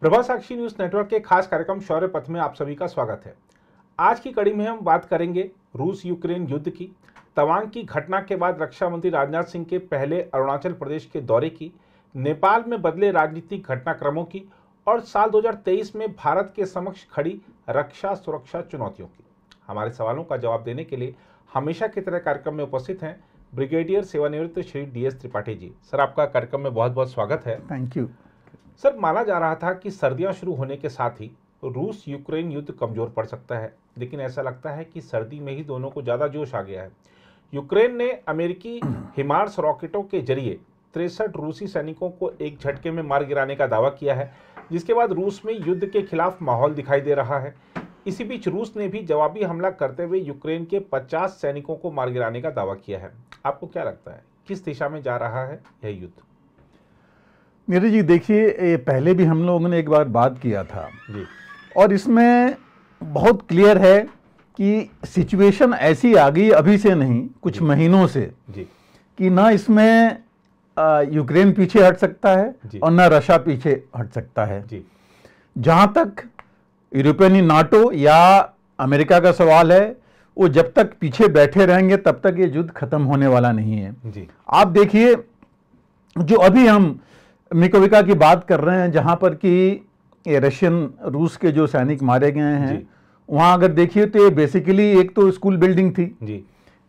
प्रभा साक्षी news network के खास कार्यक्रम शौर्य पथ में आप सभी का स्वागत है आज की कड़ी में हम बात करेंगे रूस यूक्रेन युद्ध की तवांग की घटना के बाद रक्षा मंत्री राजनाथ सिंह के पहले अरुणाचल प्रदेश के दौरे की नेपाल में बदले राजनीतिक घटनाक्रमों की और साल 2023 में भारत के समक्ष खड़ी रक्षा सुरक्षा चुनौतियों की हमारे सवालों का जवाब देने के लिए हमेशा की तरह कार्यक्रम में उपस्थित हैं ब्रिगेडियर सेवानिवृत्त Shri D S Tripathi ji sir आपका कार्यक्रम में बहुत बहुत स्वागत है थैंक यू सर माना जा रहा था कि सर्दियां शुरू होने के साथ ही रूस यूक्रेन युद्ध कमज़ोर पड़ सकता है लेकिन ऐसा लगता है कि सर्दी में ही दोनों को ज़्यादा जोश आ गया है यूक्रेन ने अमेरिकी हिमार्स रॉकेटों के जरिए तिरसठ रूसी सैनिकों को एक झटके में मार गिराने का दावा किया है जिसके बाद रूस में युद्ध के खिलाफ माहौल दिखाई दे रहा है इसी बीच रूस ने भी जवाबी हमला करते हुए यूक्रेन के 50 सैनिकों को मार गिराने का दावा किया है आपको क्या लगता है किस दिशा में जा रहा है यह युद्ध नीरज जी देखिए पहले भी हम लोगों ने एक बार बात किया था जी और इसमें बहुत क्लियर है कि सिचुएशन ऐसी आ गई अभी से नहीं कुछ महीनों से जी कि ना इसमें यूक्रेन पीछे हट सकता है और ना रशा पीछे हट सकता है जहाँ तक यूरोपियन नाटो या अमेरिका का सवाल है वो जब तक पीछे बैठे रहेंगे तब तक ये युद्ध खत्म होने वाला नहीं है जी। आप देखिए जो अभी हम मिकोविका की बात कर रहे हैं जहाँ पर कि रशियन रूस के जो सैनिक मारे गए हैं वहाँ अगर देखिए तो ये बेसिकली एक तो स्कूल बिल्डिंग थी जी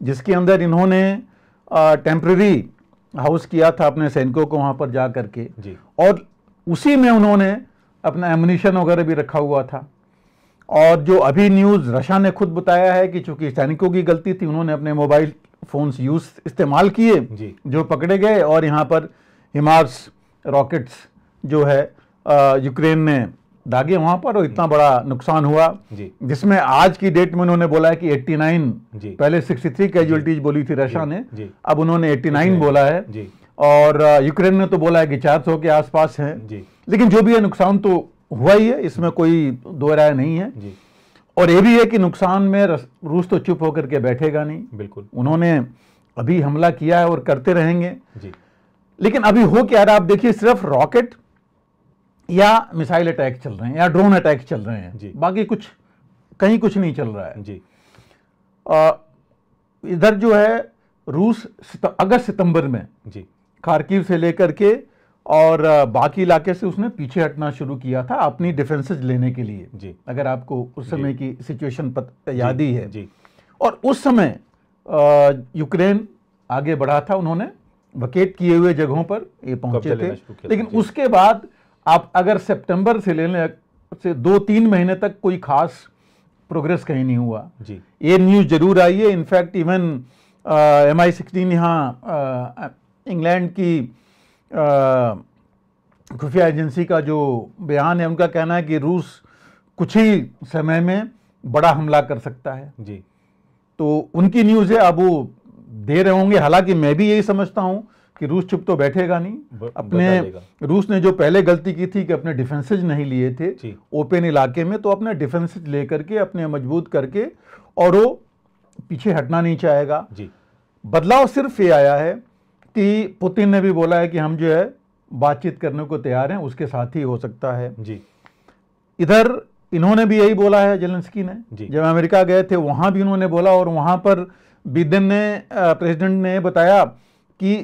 जिसके अंदर इन्होंने टेम्प्रेरी हाउस किया था अपने सैनिकों को वहाँ पर जा करके जी और उसी में उन्होंने अपना एमुनिशन वगैरह भी रखा हुआ था और जो अभी न्यूज़ रशिया ने खुद बताया है कि चूंकि सैनिकों की गलती थी उन्होंने अपने मोबाइल फ़ोन्स यूज़ इस्तेमाल किए जो पकड़े गए और यहाँ पर हिमार्स रॉकेट्स जो है यूक्रेन ने दागे वहां पर और इतना बड़ा नुकसान हुआ जिसमें आज की डेट में उन्होंने बोला है कि 89 पहले 63 कैजुअलिटीज बोली थी रशिया ने अब उन्होंने 89 बोला है और यूक्रेन ने तो बोला है कि चार सौ के आसपास है लेकिन जो भी है नुकसान तो हुआ ही है इसमें कोई दो राय नहीं है और ये भी है कि नुकसान में रूस तो चुप होकर के बैठेगा नहीं बिल्कुल उन्होंने अभी हमला किया है और करते रहेंगे लेकिन अभी हो क्या रहा है आप देखिए सिर्फ रॉकेट या मिसाइल अटैक चल रहे हैं या ड्रोन अटैक चल रहे हैं जी बाकी कुछ कहीं कुछ नहीं चल रहा है जी इधर जो है रूस सित, अगस्त सितंबर में जी खारकीव से लेकर के और बाकी इलाके से उसने पीछे हटना शुरू किया था अपनी डिफेंसेज लेने के लिए जी अगर आपको उस समय की सिचुएशन याद ही है जी और उस समय यूक्रेन आगे बढ़ा था उन्होंने वकेट किए हुए जगहों पर ये पहुंचे थे लेकिन उसके बाद आप अगर सितंबर से लेने से दो तीन महीने तक कोई खास प्रोग्रेस कहीं नहीं हुआ जी ये न्यूज़ जरूर आई है in fact even M I sixteen यहाँ इंग्लैंड uh, की uh, खुफिया एजेंसी का जो बयान है उनका कहना है कि रूस कुछ ही समय में बड़ा हमला कर सकता है जी तो उनकी न्यूज़ है अब वो दे रहे होंगे हालांकि मैं भी यही समझता हूं कि रूस चुप तो बैठेगा नहीं अपने रूस ने जो पहले गलती की थी कि अपने डिफेंसेज नहीं लिए थे ओपन इलाके में तो अपने डिफेंसेज लेकर के अपने मजबूत करके और वो पीछे हटना नहीं चाहेगा जी बदलाव सिर्फ ये आया है कि पुतिन ने भी बोला है कि हम जो है बातचीत करने को तैयार हैं उसके साथ ही हो सकता है जी इधर इन्होंने भी यही बोला है जेलेंस्की ने जब अमेरिका गए थे वहां भी उन्होंने बोला और वहां पर बिदन ने प्रेसिडेंट ने बताया कि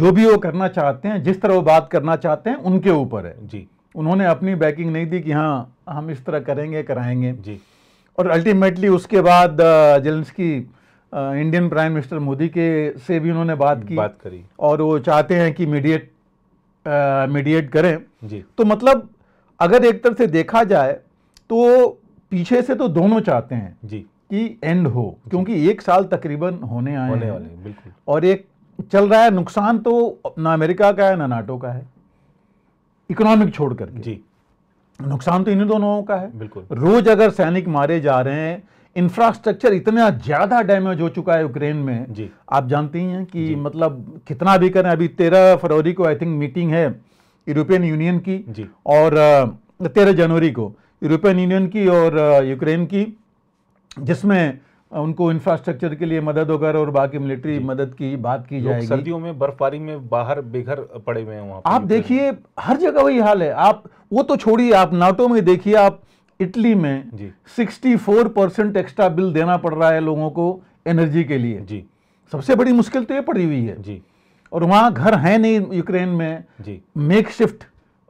जो भी वो करना चाहते हैं जिस तरह वो बात करना चाहते हैं उनके ऊपर है जी उन्होंने अपनी बैकिंग नहीं दी कि हाँ हम इस तरह करेंगे कराएंगे जी और अल्टीमेटली उसके बाद जेल्स की इंडियन प्राइम मिनिस्टर मोदी के से भी उन्होंने बात की बात करी और वो चाहते हैं कि मीडिएट मीडिएट करें जी तो मतलब अगर एक तरह से देखा जाए तो पीछे से तो दोनों चाहते हैं जी की एंड हो क्योंकि एक साल तकरीबन होने आए होने वाले बिल्कुल और एक चल रहा है नुकसान तो ना अमेरिका का है ना नाटो का है इकोनॉमिक छोड़ कर जी नुकसान तो इन दोनों का है बिल्कुल रोज अगर सैनिक मारे जा रहे हैं इंफ्रास्ट्रक्चर इतना ज्यादा डैमेज हो चुका है यूक्रेन में जी आप जानते ही हैं कि मतलब कितना भी करें अभी तेरह फरवरी को आई थिंक मीटिंग है यूरोपियन यूनियन की जी और तेरह जनवरी को यूरोपियन यूनियन की और यूक्रेन की जिसमें उनको इंफ्रास्ट्रक्चर के लिए मदद होकर और बाकी मिलिट्री मदद की बात की जाएगी सर्दियों में बर्फबारी में बाहर बेघर पड़े हुए हैं वहाँ आप देखिए हर जगह वही हाल है आप वो तो छोड़िए आप नाटो में देखिए आप इटली में जी फोर परसेंट एक्स्ट्रा बिल देना पड़ रहा है लोगों को एनर्जी के लिए जी सबसे बड़ी मुश्किल तो ये पड़ी हुई है जी और वहाँ घर है नहीं यूक्रेन में जी मेक शिफ्ट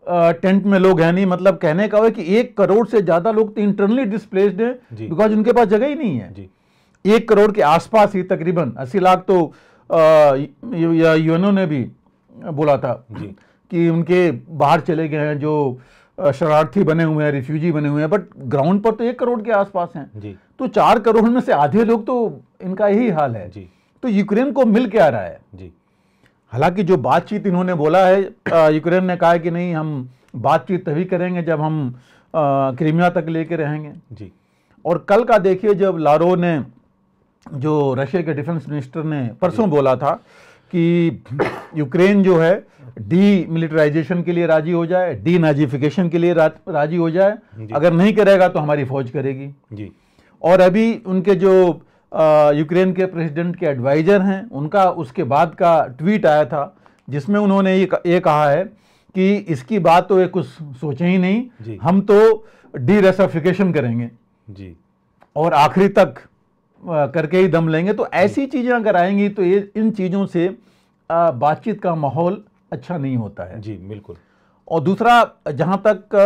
टेंट में लोग हैं नहीं मतलब कहने का है कि एक करोड़ से ज़्यादा लोग तो इंटरनली डिस्प्लेस्ड हैं बिकॉज उनके पास जगह ही नहीं है जी एक करोड़ के आसपास ही तकरीबन अस्सी लाख तो यूएनओ ने भी बोला था कि उनके बाहर चले गए हैं जो शरार्थी बने हुए हैं रिफ्यूजी बने हुए हैं बट ग्राउंड पर तो एक करोड़ के आसपास हैं जी तो चार करोड़ में से आधे लोग तो इनका यही हाल है जी तो यूक्रेन को मिल क्या रहा है जी हालांकि जो बातचीत इन्होंने बोला है यूक्रेन ने कहा है कि नहीं हम बातचीत तभी करेंगे जब हम क्रीमिया तक लेके रहेंगे जी और कल का देखिए जब लारो ने जो रशिया के डिफेंस मिनिस्टर ने परसों बोला था कि यूक्रेन जो है डी मिलिटराइजेशन के लिए राजी हो जाए डी नाजिफिकेशन के लिए राजी हो जाए अगर नहीं करेगा तो हमारी फौज करेगी जी और अभी उनके जो यूक्रेन के प्रेसिडेंट के एडवाइज़र हैं उनका उसके बाद का ट्वीट आया था जिसमें उन्होंने ये, ये कहा है कि इसकी बात तो ये कुछ सोचे ही नहीं हम तो डी करेंगे जी और आखिरी तक करके ही दम लेंगे तो ऐसी चीज़ें अगर आएंगी तो ये इन चीज़ों से बातचीत का माहौल अच्छा नहीं होता है जी बिल्कुल और दूसरा जहाँ तक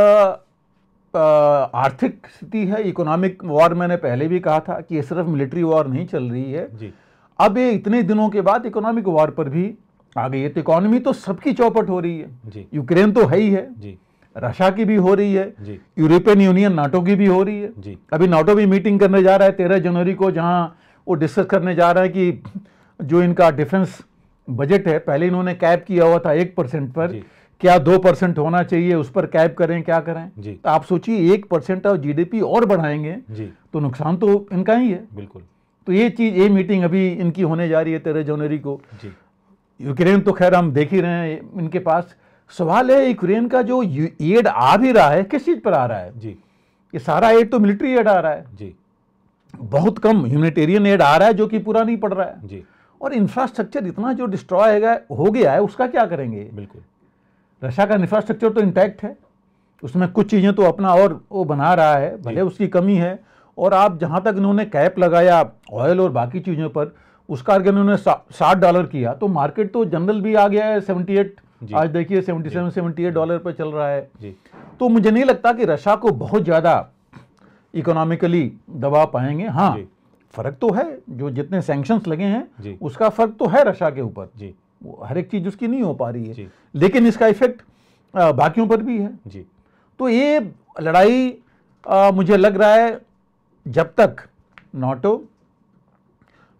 आर्थिक स्थिति है इकोनॉमिक वॉर मैंने पहले भी कहा था कि ये सिर्फ मिलिट्री वॉर नहीं चल रही है जी अब ये इतने दिनों के बाद इकोनॉमिक वॉर पर भी आ गई है तो इकोनॉमी तो सबकी चौपट हो रही है यूक्रेन तो है ही है जी रशिया की भी हो रही है यूरोपियन यूनियन नाटो की भी हो रही है जी अभी नाटो भी मीटिंग करने जा रहा है तेरह जनवरी को जहाँ वो डिस्कस करने जा रहा है कि जो इनका डिफेंस बजट है पहले इन्होंने कैप किया हुआ था एक परसेंट पर क्या दो परसेंट होना चाहिए उस पर कैब करें क्या करें जी तो आप सोचिए एक परसेंट ऑफ जीडीपी और बढ़ाएंगे जी तो नुकसान तो इनका ही है बिल्कुल तो ये चीज़ ये मीटिंग अभी इनकी होने जा रही है तेरह जनवरी को जी यूक्रेन तो खैर हम देख ही रहे हैं इनके पास सवाल है यूक्रेन का जो एड आ भी रहा है किस चीज़ पर आ रहा है जी ये सारा एड तो मिलिट्री एड आ रहा है जी बहुत कम ह्यूमनिटेरियन एड आ रहा है जो कि पूरा नहीं पड़ रहा है जी और इंफ्रास्ट्रक्चर इतना जो डिस्ट्रॉय हो गया है उसका क्या करेंगे बिल्कुल रशिया का इंफ्रास्ट्रक्चर तो इंटैक्ट है उसमें कुछ चीज़ें तो अपना और वो बना रहा है भले उसकी कमी है और आप जहाँ तक इन्होंने कैप लगाया ऑयल और बाकी चीज़ों पर उसका अगर इन्होंने साठ डॉलर किया तो मार्केट तो जनरल भी आ गया है सेवेंटी एट आज देखिए seventy seven seventy eight dollar पर चल रहा है तो मुझे नहीं लगता कि रशिया को बहुत ज़्यादा इकोनॉमिकली दबा पाएंगे हाँ फर्क तो है जो जितने सेंक्शंस लगे हैं उसका फर्क तो है रशिया के ऊपर जी हर एक चीज उसकी नहीं हो पा रही है लेकिन इसका इफेक्ट बाकियों पर भी है जी तो ये लड़ाई आ, मुझे लग रहा है जब तक नाटो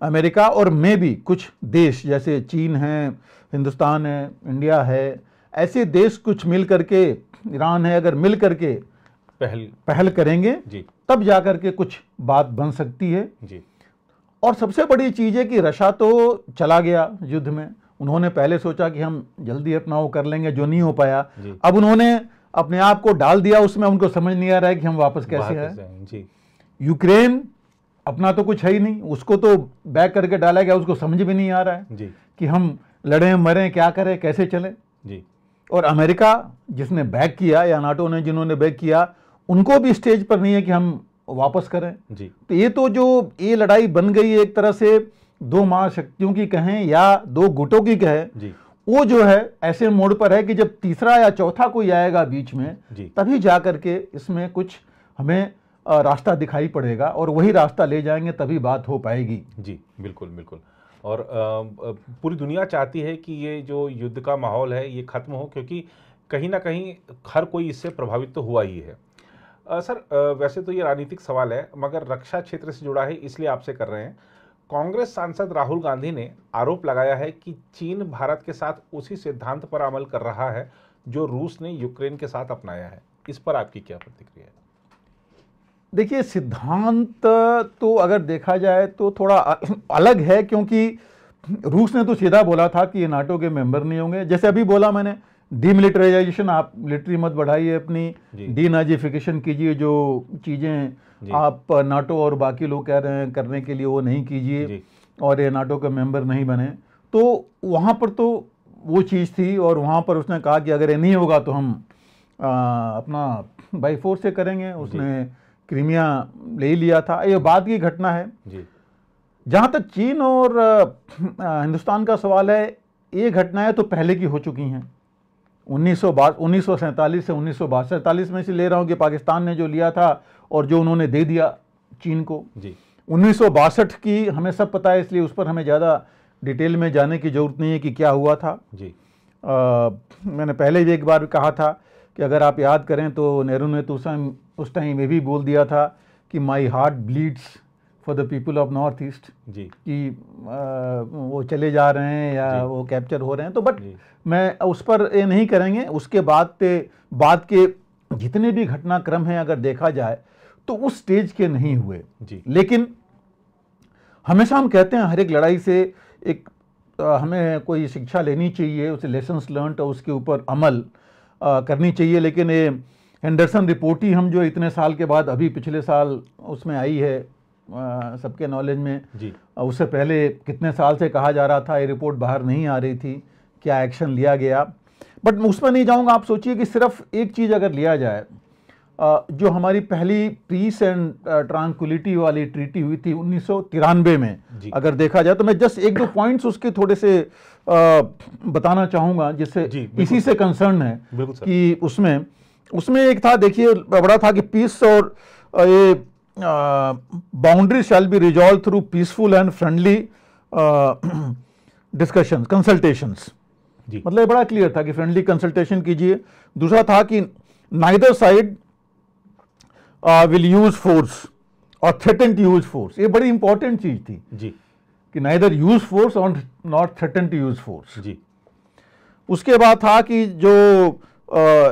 अमेरिका और मे भी कुछ देश जैसे चीन है हिंदुस्तान है इंडिया है ऐसे देश कुछ मिल करके ईरान है अगर मिल करके पहल पहल करेंगे जी तब जा करके कुछ बात बन सकती है जी और सबसे बड़ी चीज़ है कि रशा तो चला गया युद्ध में उन्होंने पहले सोचा कि हम जल्दी अपना वो कर लेंगे जो नहीं हो पाया अब उन्होंने अपने आप को डाल दिया उसमें उनको समझ नहीं आ रहा है कि हम वापस कैसे आए यूक्रेन अपना तो कुछ है ही नहीं उसको तो बैक करके डाला गया उसको समझ भी नहीं आ रहा है जी। कि हम लड़े मरें क्या करें कैसे चलें जी और अमेरिका जिसने बैक किया या नाटो ने जिन्होंने बैक किया उनको भी स्टेज पर नहीं है कि हम वापस करें जी तो ये तो जो ये लड़ाई बन गई एक तरह से दो महाशक्तियों की कहें या दो गुटों की कहें वो जो है ऐसे मोड़ पर है कि जब तीसरा या चौथा कोई आएगा बीच में तभी जा करके इसमें कुछ हमें रास्ता दिखाई पड़ेगा और वही रास्ता ले जाएंगे तभी बात हो पाएगी जी बिल्कुल बिल्कुल और पूरी दुनिया चाहती है कि ये जो युद्ध का माहौल है ये ख़त्म हो क्योंकि कहीं ना कहीं हर कोई इससे प्रभावित तो हुआ ही है आ, सर आ, वैसे तो ये राजनीतिक सवाल है मगर रक्षा क्षेत्र से जुड़ा है इसलिए आपसे कर रहे हैं कांग्रेस सांसद राहुल गांधी ने आरोप लगाया है कि चीन भारत के साथ उसी सिद्धांत पर अमल कर रहा है जो रूस ने यूक्रेन के साथ अपनाया है इस पर आपकी क्या प्रतिक्रिया है देखिए सिद्धांत तो अगर देखा जाए तो थोड़ा अलग है क्योंकि रूस ने तो सीधा बोला था कि ये नाटो के मेंबर नहीं होंगे जैसे अभी बोला मैंने डीमिलिटराइजेशन आप मिलिट्री मत बढ़ाइए अपनी डीनाजिफिकेशन कीजिए जो चीज़ें आप नाटो और बाकी लोग कह रहे हैं करने के लिए वो नहीं कीजिए और ये नाटो का मेंबर नहीं बने तो वहाँ पर तो वो चीज़ थी और वहाँ पर उसने कहा कि अगर ये नहीं होगा तो हम आ, अपना बाई फोर्स से करेंगे उसने क्रीमिया ले लिया था ये बाद की घटना है जहाँ तक चीन और हिंदुस्तान का सवाल है ये घटनाएं तो पहले की हो चुकी हैं उन्नीस सौ से उन्नीस सौ में से ले रहा हूँ कि पाकिस्तान ने जो लिया था और जो उन्होंने दे दिया चीन को जी उन्नीस की हमें सब पता है इसलिए उस पर हमें ज़्यादा डिटेल में जाने की ज़रूरत नहीं है कि क्या हुआ था जी आ, मैंने पहले भी एक बार कहा था कि अगर आप याद करें तो नेहरू ने तो उस टाइम ये भी बोल दिया था कि my heart bleeds for the people of north east जी कि आ, वो चले जा रहे हैं या वो कैप्चर हो रहे हैं तो बट मैं उस पर ये नहीं करेंगे उसके बाद बाद के जितने भी घटनाक्रम हैं अगर देखा जाए तो उस स्टेज के नहीं हुए जी लेकिन हमेशा हम कहते हैं हर एक लड़ाई से एक आ, हमें कोई शिक्षा लेनी चाहिए उसे लेसन्स लर्न और उसके ऊपर अमल आ, करनी चाहिए लेकिन ये एंडरसन रिपोर्ट ही हम जो इतने साल के बाद अभी पिछले साल उसमें आई है सबके नॉलेज में जी उससे पहले कितने साल से कहा जा रहा था ये रिपोर्ट बाहर नहीं आ रही थी क्या एक्शन लिया गया बट उसमें नहीं जाऊंगा आप सोचिए कि सिर्फ एक चीज़ अगर लिया जाए जो हमारी पहली पीस एंड ट्रांकुलिटी वाली ट्रीटी हुई थी उन्नीस में अगर देखा जाए तो मैं जस्ट एक दो पॉइंट्स उसके थोड़े से बताना चाहूंगा जिससे इसी से कंसर्न है कि उसमें उसमें एक था देखिए बड़ा था कि पीस और ये boundary shall be resolved through peaceful and friendly discussion consultations मतलब बड़ा क्लियर था कि फ्रेंडली कंसल्टेशन कीजिए दूसरा था कि neither side will use force और थ्रेटन टू यूज फोर्स ये बड़ी इंपॉर्टेंट चीज थी जी कि नाइदर यूज फोर्स और not threaten to use force जी उसके बाद था कि जो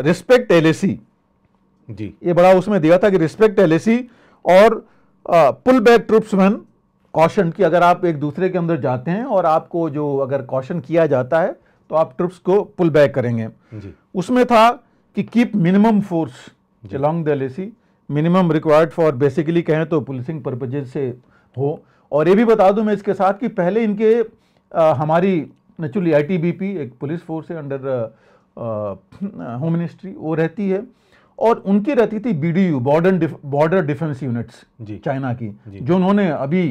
रिस्पेक्ट uh, एल जी ये बड़ा उसमें दिया था कि रिस्पेक्ट एल और pull back troops man caution की अगर आप एक दूसरे के अंदर जाते हैं और आपको जो अगर कॉशन किया जाता है तो आप ट्रुप्स को पुल बैक करेंगे जी उसमें था कि keep minimum force along the L minimum required for basically कहें तो पुलिसिंग पर्पजेज से हो और ये भी बता दूं मैं इसके साथ कि पहले इनके आ, हमारी नेचुरली आईटीबीपी एक पुलिस फोर्स है अंडर होम मिनिस्ट्री वो रहती है और उनकी रहती थी BDU border border defence units जी चाइना की जी, जो उन्होंने अभी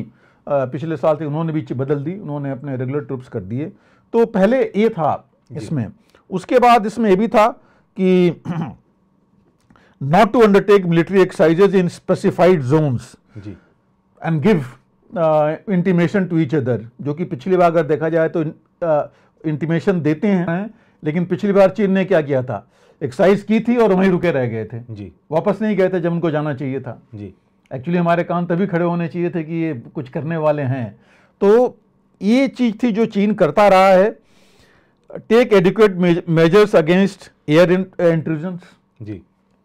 आ, पिछले साल से उन्होंने भी बदल दी उन्होंने अपने रेगुलर ट्रुप्स कर दिए तो पहले ये था इसमें उसके बाद इसमें ये भी था कि not to undertake military exercises in specified zones and give intimation to each other जो कि पिछली बार अगर देखा जाए तो इंटीमेशन uh, देते हैं लेकिन पिछली बार चीन ने क्या किया था एक्सरसाइज की थी और वहीं रुके रह गए थे जी वापस नहीं गए थे जब उनको जाना चाहिए था जी एक्चुअली हमारे कान तभी खड़े होने चाहिए थे कि ये कुछ करने वाले हैं तो ये चीज़ थी जो चीन करता रहा है take adequate measures against air intrusion जी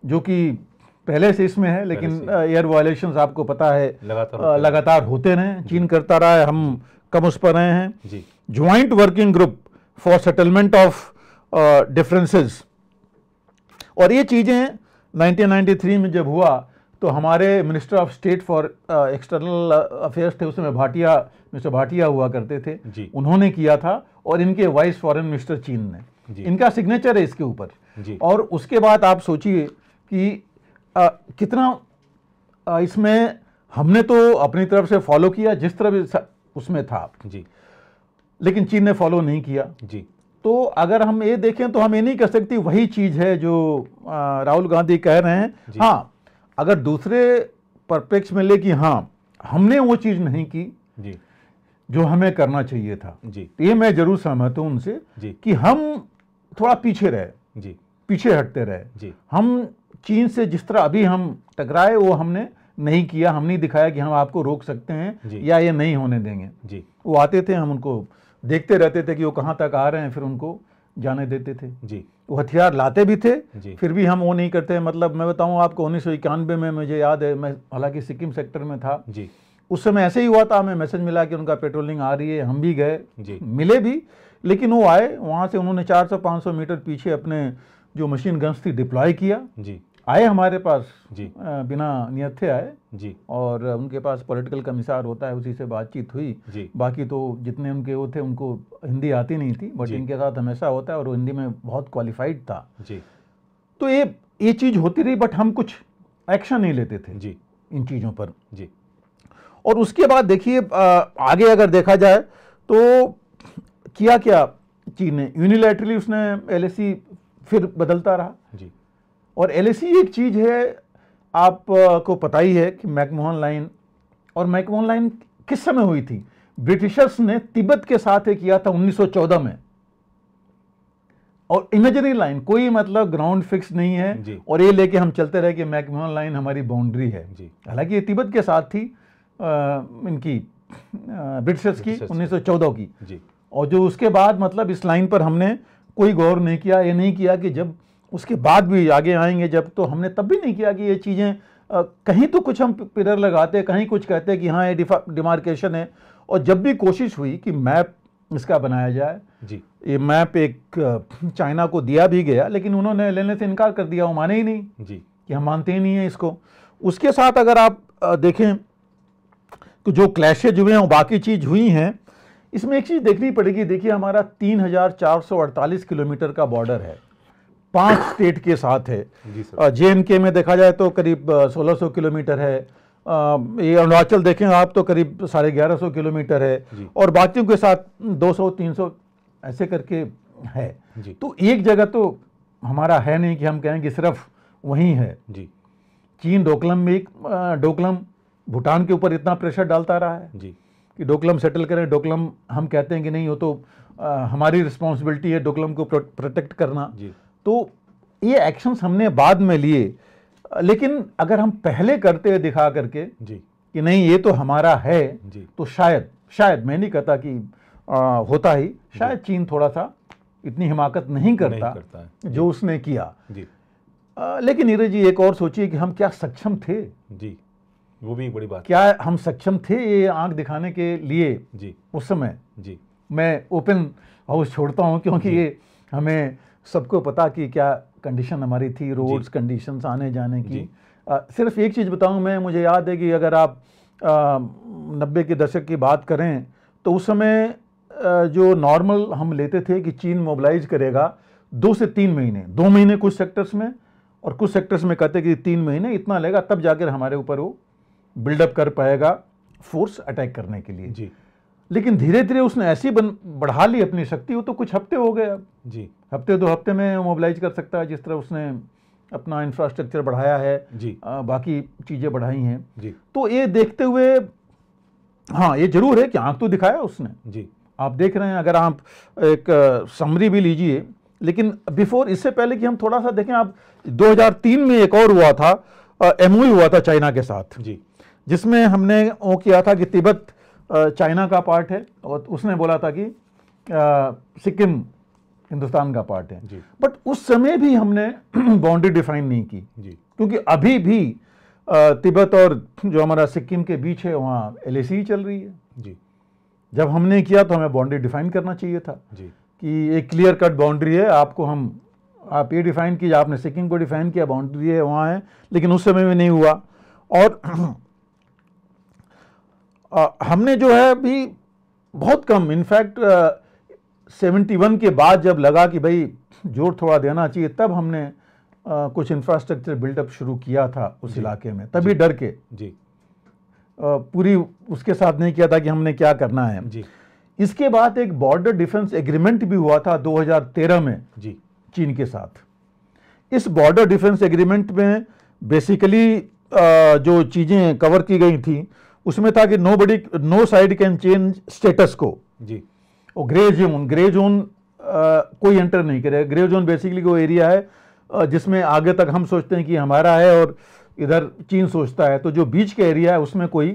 जो कि पहले से इसमें है लेकिन एयर वायलेशन आपको पता है लगातार होते, रहे चीन करता रहा है हम कम उस पर रहे हैं joint working group for settlement of differences और ये चीज़ें 1993 में जब हुआ तो हमारे minister of state for external affairs थे उसमें भाटिया मिस्टर भाटिया हुआ करते थे उन्होंने किया था और इनके वाइस फॉरेन मिनिस्टर चीन ने इनका सिग्नेचर है इसके ऊपर और उसके बाद आप सोचिए कि आ, कितना आ, इसमें हमने तो अपनी तरफ से फॉलो किया जिस तरह उसमें था जी लेकिन चीन ने फॉलो नहीं किया जी तो अगर हम ये देखें तो हम ये नहीं कह सकते वही चीज़ है जो राहुल गांधी कह रहे हैं हाँ अगर दूसरे परपेक्ष में ले कि हाँ हमने वो चीज़ नहीं की जी जो हमें करना चाहिए था जी तो ये मैं जरूर सहमत हूँ उनसे जी कि हम थोड़ा पीछे रहे जी पीछे हटते रहे जी हम चीन से जिस तरह अभी हम टकराए वो हमने नहीं किया हम नहीं दिखाया कि हम आपको रोक सकते हैं या ये नहीं होने देंगे जी वो आते थे हम उनको देखते रहते थे कि वो कहाँ तक आ रहे हैं फिर उनको जाने देते थे जी वो हथियार लाते भी थे फिर भी हम वो नहीं करते मतलब मैं बताऊँ आपको उन्नीस सौ इक्यानवे में मुझे याद है मैं हालांकि सिक्किम सेक्टर में था जी उस समय ऐसे ही हुआ था हमें मैसेज मिला कि उनका पेट्रोलिंग आ रही है हम भी गए मिले भी लेकिन वो आए वहाँ से उन्होंने 400-500 मीटर पीछे अपने जो मशीन गन्स थी डिप्लॉय किया जी आए हमारे पास जी बिना नियत थे आए जी और उनके पास पॉलिटिकल कमिश्नर होता है उसी से बातचीत हुई जी बाकी तो जितने उनके वो थे उनको हिंदी आती नहीं थी बट इनके साथ हमेशा होता है और हिंदी में बहुत क्वालिफाइड था जी तो ये ये चीज़ होती रही बट हम कुछ एक्शन नहीं लेते थे जी इन चीज़ों पर जी और उसके बाद देखिए आगे अगर देखा जाए तो किया क्या चीन ने यूनिलैटरली उसने एल e फिर बदलता रहा और एल e एक चीज़ है आपको पता ही है कि मैकमोहन लाइन और मैकमोहन लाइन किस समय हुई थी ब्रिटिशर्स ने तिब्बत के साथ ये किया था 1914 में और इमेजरी लाइन कोई मतलब ग्राउंड फिक्स नहीं है और ये लेके हम चलते रहे कि मैकमोहन लाइन हमारी बाउंड्री है हालांकि ये तिब्बत के साथ थी आ, इनकी ब्रिटिशर्स की 1914 की और जो उसके बाद मतलब इस लाइन पर हमने कोई गौर नहीं किया ये नहीं किया कि जब उसके बाद भी आगे आएंगे जब तो हमने तब भी नहीं किया कि ये चीज़ें कहीं तो कुछ हम पिलर लगाते कहीं कुछ कहते कि हाँ ये डिमार्केशन है और जब भी कोशिश हुई कि मैप इसका बनाया जाए जी ये मैप एक चाइना को दिया भी गया लेकिन उन्होंने लेने से इनकार कर दिया वो माने ही नहीं जी कि हम मानते ही नहीं हैं इसको उसके साथ अगर आप देखें तो जो क्लैशेज हुए हैं बाकी चीज़ हुई हैं इसमें एक चीज़ देखनी पड़ेगी देखिए हमारा अड़तालीस किलोमीटर का बॉर्डर है पांच स्टेट के साथ है जे के में देखा जाए तो करीब सोलह सौ किलोमीटर है ये अरुणाचल देखें आप तो करीब साढ़े ग्यारह सौ किलोमीटर है और बाकियों के साथ दो सौ तीन सौ ऐसे करके है तो एक जगह तो हमारा है नहीं कि हम कहें कि सिर्फ वहीं है जी चीन डोकलम में एक डोकलम भूटान के ऊपर इतना प्रेशर डालता रहा है जी कि डोकलम सेटल करें डोकलम हम कहते हैं कि नहीं हो तो आ, हमारी रिस्पॉन्सिबिलिटी है डोकलम को प्रोटेक्ट करना जी तो ये एक्शंस हमने बाद में लिए लेकिन अगर हम पहले करते हुए दिखा करके जी कि नहीं ये तो हमारा है जी तो शायद शायद मैं नहीं कहता कि आ, होता ही शायद चीन थोड़ा सा इतनी हिमाकत नहीं करता, नहीं करता है। जो उसने किया जी आ, लेकिन नीरज जी एक और सोचिए कि हम क्या सक्षम थे जी वो भी एक बड़ी बात क्या हम सक्षम थे ये आंख दिखाने के लिए जी उस समय जी मैं ओपन हाउस छोड़ता हूँ क्योंकि ये हमें सबको पता कि क्या कंडीशन हमारी थी रोड्स कंडीशंस आने जाने की आ, सिर्फ एक चीज़ बताऊं मैं मुझे याद है कि अगर आप नब्बे के दशक की बात करें तो उस समय जो नॉर्मल हम लेते थे कि चीन मोबलाइज करेगा दो से तीन महीने दो महीने कुछ सेक्टर्स में और कुछ सेक्टर्स में कहते कि तीन महीने इतना लेगा तब जाकर हमारे ऊपर वो बिल्डअप कर पाएगा फोर्स अटैक करने के लिए जी लेकिन धीरे धीरे उसने ऐसी बन बढ़ा ली अपनी शक्ति वो तो कुछ हफ्ते हो गए अब जी हफ्ते दो हफ्ते में मोबिलाइज कर सकता है जिस तरह उसने अपना इंफ्रास्ट्रक्चर बढ़ाया है जी आ, बाकी चीज़ें बढ़ाई हैं जी तो ये देखते हुए हाँ ये जरूर है कि आंख तो दिखाया उसने जी आप देख रहे हैं अगर आप एक समरी भी लीजिए लेकिन बिफोर इससे पहले कि हम थोड़ा सा देखें आप 2003 में एक और हुआ था एम e हुआ था चाइना के साथ जी जिसमें हमने वो किया था कि तिब्बत चाइना का पार्ट है और उसने बोला था कि सिक्किम हिंदुस्तान का पार्ट है बट उस समय भी हमने बाउंड्री डिफाइन नहीं की क्योंकि अभी भी तिब्बत और जो हमारा सिक्किम के बीच है वहाँ एल चल रही है जी जब हमने किया तो हमें बाउंड्री डिफाइन करना चाहिए था जी कि एक क्लियर कट बाउंड्री है आपको हम आप ये डिफाइन कीजिए आपने सिक्किम को डिफाइन किया बाउंड्री है वहाँ है लेकिन उस समय में नहीं हुआ और आ, हमने जो है अभी बहुत कम इनफैक्ट 71 के बाद जब लगा कि भाई जोर थोड़ा देना चाहिए तब हमने आ, कुछ इंफ्रास्ट्रक्चर बिल्डअप शुरू किया था उस इलाके में तभी डर के जी आ, पूरी उसके साथ नहीं किया था कि हमने क्या करना है जी इसके बाद एक बॉर्डर डिफेंस एग्रीमेंट भी हुआ था 2013 में जी चीन के साथ इस बॉर्डर डिफेंस एग्रीमेंट में बेसिकली जो चीज़ें कवर की गई थी उसमें था कि nobody no side can change status quo जी और ग्रे जोन ग्रे जोन कोई एंटर नहीं करेगा ग्रे जोन बेसिकली वो एरिया है जिसमें आगे तक हम सोचते हैं कि हमारा है और इधर चीन सोचता है तो जो बीच का एरिया है उसमें कोई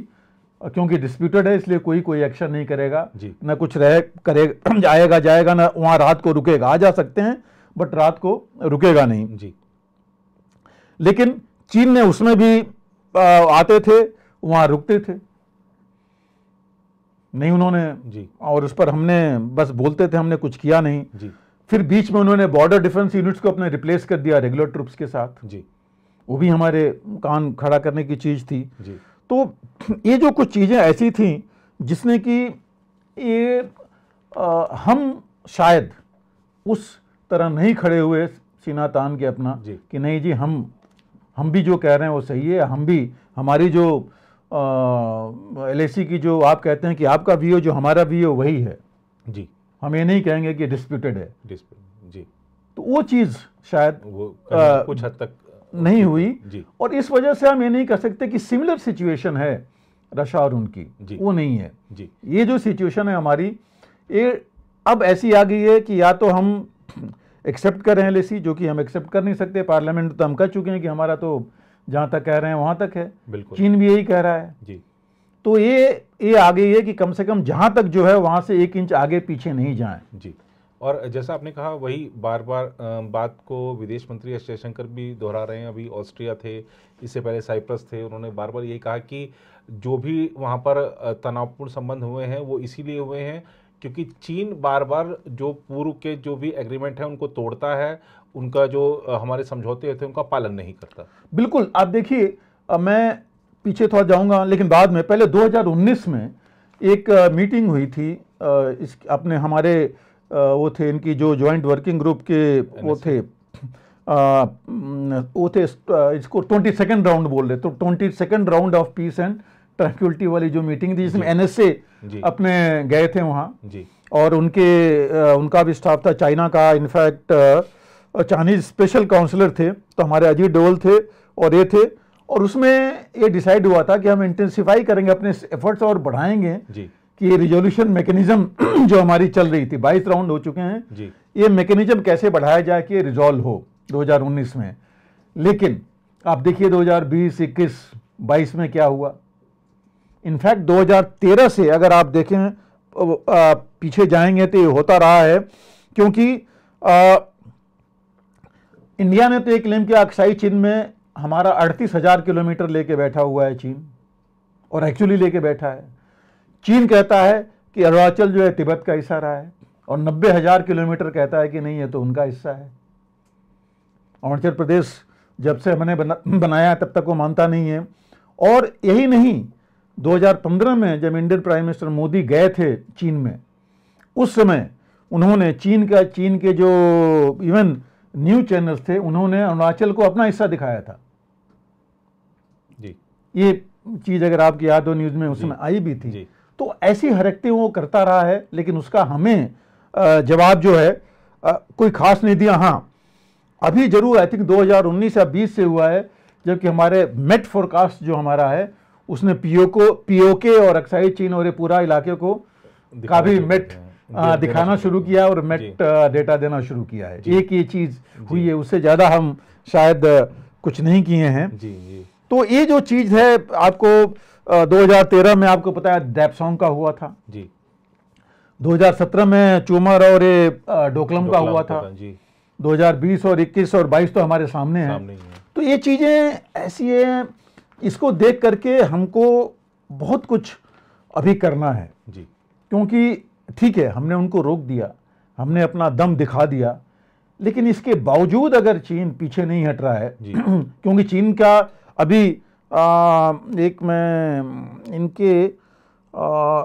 क्योंकि डिस्प्यूटेड है इसलिए कोई कोई एक्शन नहीं करेगा जी ना कुछ रह करेगा जाएगा जाएगा ना वहाँ रात को रुकेगा आ जा सकते हैं बट रात को रुकेगा नहीं जी लेकिन चीन ने उसमें भी आते थे वहाँ रुकते थे नहीं उन्होंने जी और उस पर हमने बस बोलते थे हमने कुछ किया नहीं जी फिर बीच में उन्होंने बॉर्डर डिफेंस यूनिट्स को अपने रिप्लेस कर दिया रेगुलर ट्रुप्स के साथ जी वो भी हमारे कान खड़ा करने की चीज़ थी जी तो ये जो कुछ चीज़ें ऐसी थी जिसने कि ये आ, हम शायद उस तरह नहीं खड़े हुए सीना तान के अपना कि नहीं जी हम हम भी जो कह रहे हैं वो सही है हम भी हमारी जो एल की जो आप कहते हैं कि आपका वी जो हमारा वी वही है जी हम ये नहीं कहेंगे कि डिस्प्यूटेड है डिस्प्यूट जी तो वो चीज़ शायद वो आ, कुछ हद तक नहीं हुई जी और इस वजह से हम ये नहीं कह सकते कि सिमिलर सिचुएशन है रशा और उनकी जी वो नहीं है जी ये जो सिचुएशन है हमारी ये अब ऐसी आ गई है कि या तो हम एक्सेप्ट कर रहे हैं एल जो कि हम एक्सेप्ट कर नहीं सकते पार्लियामेंट तो हम कर चुके हैं कि हमारा तो जहाँ तक कह रहे हैं वहां तक है बिल्कुल चीन भी यही कह रहा है जी तो ये ये आगे ये कि कम से कम जहां तक जो है वहां से एक इंच आगे पीछे नहीं जाए जी और जैसा आपने कहा वही बार बार बात को विदेश मंत्री एस जयशंकर भी दोहरा रहे हैं अभी ऑस्ट्रिया थे इससे पहले साइप्रस थे उन्होंने बार बार यही कहा कि जो भी वहां पर तनावपूर्ण संबंध हुए हैं वो इसीलिए हुए हैं क्योंकि चीन बार बार जो पूर्व के जो भी एग्रीमेंट है उनको तोड़ता है उनका जो हमारे समझौते थे उनका पालन नहीं करता बिल्कुल आप देखिए मैं पीछे थोड़ा जाऊंगा लेकिन बाद में पहले 2019 में एक मीटिंग हुई थी इस अपने हमारे वो थे इनकी जो जॉइंट वर्किंग ग्रुप के वो थे आ, वो थे इसको ट्वेंटी सेकेंड राउंड बोल रहे तो twenty second round of peace and tranquility वाली जो मीटिंग थी जिसमें एनएसए अपने गए थे वहाँ और उनके उनका भी स्टाफ था चाइना का इनफैक्ट चाइनीज स्पेशल काउंसलर थे तो हमारे अजीत डोवल थे और ये थे और उसमें ये डिसाइड हुआ था कि हम इंटेंसिफाई करेंगे अपने एफर्ट्स और बढ़ाएंगे जी कि ये रिजोल्यूशन मैकेनिज्म जो हमारी चल रही थी बाईस राउंड हो चुके हैं जी ये मैकेनिज्म कैसे बढ़ाया जाए कि रिजॉल्व हो 2019 में लेकिन आप देखिए 2020 21 22 में क्या हुआ इनफैक्ट 2013 से अगर आप देखें पीछे जाएंगे तो ये होता रहा है क्योंकि इंडिया ने तो ये क्लेम किया अक्साई चीन में हमारा अड़तीस हज़ार किलोमीटर लेके बैठा हुआ है चीन और एक्चुअली लेके बैठा है चीन कहता है कि अरुणाचल जो है तिब्बत का हिस्सा रहा है और नब्बे हज़ार किलोमीटर कहता है कि नहीं है तो उनका हिस्सा है अरुणाचल प्रदेश जब से हमने बना, बनाया तब तक वो मानता नहीं है और यही नहीं 2015 में जब इंडियन प्राइम मिनिस्टर मोदी गए थे चीन में उस समय उन्होंने चीन का चीन के जो इवन न्यूज चैनल्स थे उन्होंने अरुणाचल को अपना हिस्सा दिखाया था जी ये चीज़ अगर आपकी याद हो न्यूज़ में उसमें आई भी थी तो ऐसी हरकतें वो करता रहा है लेकिन उसका हमें जवाब जो है कोई खास नहीं दिया हाँ अभी जरूर आई थिंक 2019 या 20 से हुआ है जबकि हमारे मेट फोरकास्ट जो हमारा है उसने पीओ को पीओके और अक्साई चीन और पूरा इलाके को काफ़ी मेट दिखाना शुरू किया और मेट डेटा देना शुरू किया है एक ये चीज़ हुई है उससे ज़्यादा हम शायद कुछ नहीं किए हैं जी जी तो ये जो चीज़ है आपको 2013 में आपको पता है डैपसोंग का हुआ था जी 2017 में चूमर और ये डोकलम का हुआ था जी 2020 और 21 और 22 तो हमारे सामने है, सामने है। तो ये चीज़ें ऐसी हैं इसको देख करके हमको बहुत कुछ अभी करना है जी क्योंकि ठीक है हमने उनको रोक दिया हमने अपना दम दिखा दिया लेकिन इसके बावजूद अगर चीन पीछे नहीं हट रहा है क्योंकि चीन का अभी आ, एक मैं इनके आ,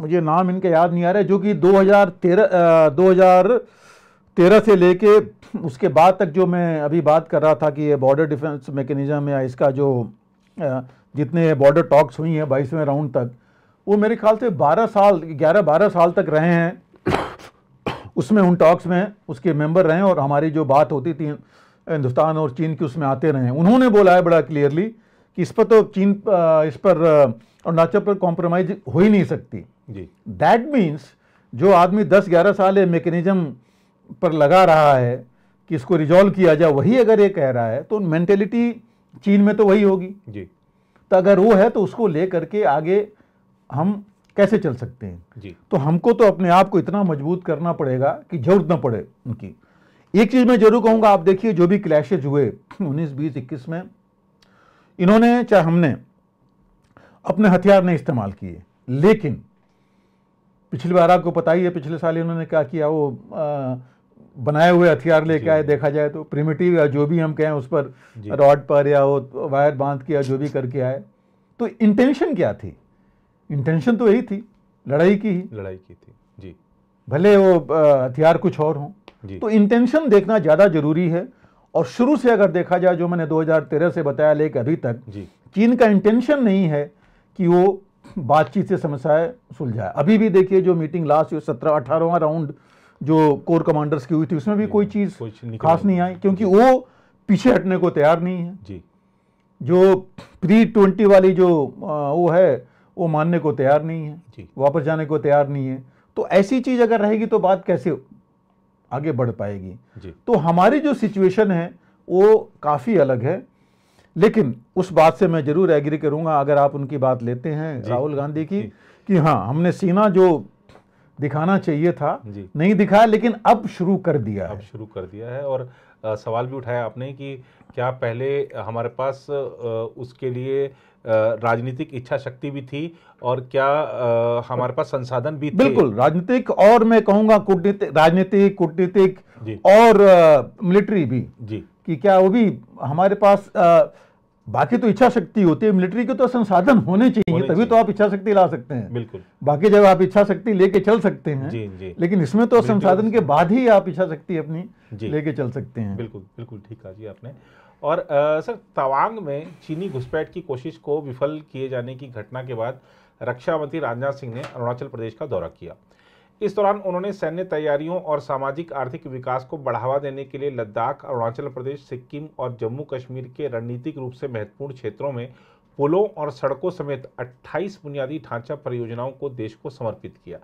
मुझे नाम इनके याद नहीं आ रहा है जो कि 2013 2013 से लेके उसके बाद तक जो मैं अभी बात कर रहा था कि ये बॉर्डर डिफेंस मैकेनिज्म या इसका जो जितने बॉर्डर टॉक्स हुई हैं बाईसवें राउंड तक वो मेरे ख्याल से 12 साल 11-12 साल तक रहे हैं उसमें उन टॉक्स में उसके मेंबर रहे और हमारी जो बात होती थी हिंदुस्तान और चीन की उसमें आते रहे उन्होंने बोला है बड़ा क्लियरली कि इस पर तो चीन इस पर अरुणाचल पर कॉम्प्रोमाइज हो ही नहीं सकती जी दैट मीन्स जो आदमी 10-11 साल मेकेनिज़्म पर लगा रहा है कि इसको रिजॉल्व किया जाए वही अगर ये कह रहा है तो मेंटेलिटी चीन में तो वही होगी जी तो अगर वो है तो उसको ले करके आगे हम कैसे चल सकते हैं जी तो हमको तो अपने आप को इतना मजबूत करना पड़ेगा कि जरूरत ना पड़े उनकी एक चीज़ मैं जरूर कहूंगा आप देखिए जो भी क्लैशेज हुए उन्नीस बीस इक्कीस में इन्होंने चाहे हमने अपने हथियार नहीं इस्तेमाल किए लेकिन पिछली बार आपको पता ही है पिछले साल इन्होंने क्या किया वो बनाए हुए हथियार लेके आए देखा जाए तो प्रिमिटिव या जो भी हम कहें उस पर रॉड पर या वो वायर बांध के या जो भी करके आए तो इंटेंशन क्या थी इंटेंशन तो यही थी लड़ाई की ही लड़ाई की थी जी भले वो हथियार कुछ और हों तो इंटेंशन देखना ज़्यादा जरूरी है और शुरू से अगर देखा जाए जो मैंने 2013 से बताया लेकिन अभी तक चीन का इंटेंशन नहीं है कि वो बातचीत से समस्याएं सुलझाए अभी भी देखिए जो मीटिंग लास्ट सत्रह अठारहवा राउंड जो कोर कमांडर्स की हुई थी उसमें भी कोई चीज़ खास नहीं आई क्योंकि वो पीछे हटने को तैयार नहीं है जी जो प्री ट्वेंटी वाली जो वो है वो मानने को तैयार नहीं है वापस जाने को तैयार नहीं है तो ऐसी चीज अगर रहेगी तो बात कैसे आगे बढ़ पाएगी तो हमारी जो सिचुएशन है वो काफ़ी अलग है लेकिन उस बात से मैं जरूर एग्री करूंगा अगर आप उनकी बात लेते हैं राहुल गांधी की कि हाँ हमने सीना जो दिखाना चाहिए था नहीं दिखाया लेकिन अब शुरू कर दिया अब शुरू कर दिया है और सवाल भी उठाया आपने कि क्या पहले हमारे पास उसके लिए राजनीतिक इच्छा शक्ति भी थी और क्या आ, हमारे पास संसाधन भी बिल्कुल राजनीतिक और मैं कहूंगा कूटनीतिक राजनीतिक कूटनीतिक और मिलिट्री भी जी कि क्या वो भी हमारे पास आ, बाकी तो इच्छा शक्ति होती है मिलिट्री के तो संसाधन होने चाहिए तभी तो चाहिए। तो आप इच्छा शक्ति ला सकते हैं बिल्कुल बाकी जब आप इच्छा शक्ति लेके चल सकते हैं जी जी लेकिन इसमें तो संसाधन के बाद ही आप इच्छा शक्ति अपनी लेके चल सकते हैं बिल्कुल बिल्कुल ठीक कहा जी आपने और आ, सर तवांग में चीनी घुसपैठ की कोशिश को विफल किए जाने की घटना के बाद रक्षा मंत्री राजनाथ सिंह ने अरुणाचल प्रदेश का दौरा किया इस दौरान उन्होंने सैन्य तैयारियों और सामाजिक आर्थिक विकास को बढ़ावा देने के लिए लद्दाख अरुणाचल प्रदेश सिक्किम और जम्मू कश्मीर के रणनीतिक रूप से महत्वपूर्ण क्षेत्रों में पुलों और सड़कों समेत 28 बुनियादी ढांचा परियोजनाओं को देश को समर्पित किया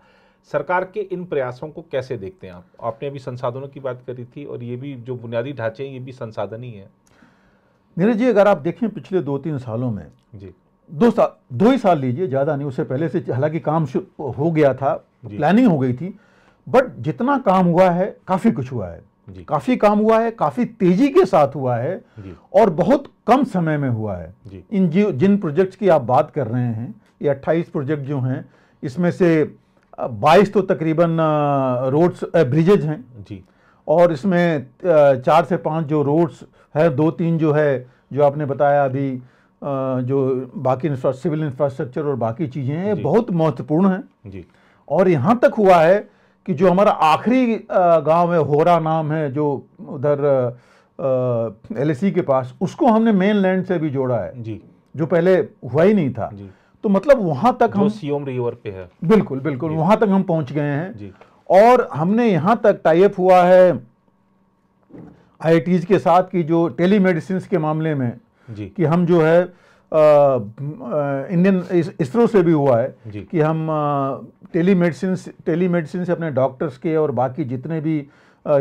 सरकार के इन प्रयासों को कैसे देखते हैं आप आपने अभी संसाधनों की बात करी थी और ये भी जो बुनियादी ढांचे हैं ये भी संसाधन ही हैं नीरज जी अगर आप देखें पिछले दो तीन सालों में जी दो साल दो ही साल लीजिए ज़्यादा नहीं उससे पहले से हालांकि काम हो गया था प्लानिंग हो गई थी बट जितना काम हुआ है काफ़ी कुछ हुआ है काफ़ी काम हुआ है काफ़ी तेज़ी के साथ हुआ है और बहुत कम समय में हुआ है इन जी, जिन प्रोजेक्ट्स की आप बात कर रहे हैं ये अट्ठाईस प्रोजेक्ट जो हैं इसमें से बाईस तो तकरीबन रोड्स ब्रिजेज हैं जी और इसमें चार से पांच जो रोड्स है दो तीन जो है जो आपने बताया अभी जो बाकी सिविल इंफ्रास्ट्रक्चर और बाकी चीज़ें हैं बहुत महत्वपूर्ण हैं जी और यहाँ तक हुआ है कि जो हमारा आखिरी गांव है होरा नाम है जो उधर एल e के पास उसको हमने मेन लैंड से भी जोड़ा है जी जो पहले हुआ ही नहीं था जी तो मतलब वहाँ तक हम सीओम रिवर पे है बिल्कुल बिल्कुल वहाँ तक हम पहुँच गए हैं जी और हमने यहाँ तक टाइप हुआ है आई के साथ की जो टेली के मामले में जी कि हम जो है इंडियन इसरो से भी हुआ है कि हम टेली मेडिसिन टेली मेडिसिन से अपने डॉक्टर्स के और बाकी जितने भी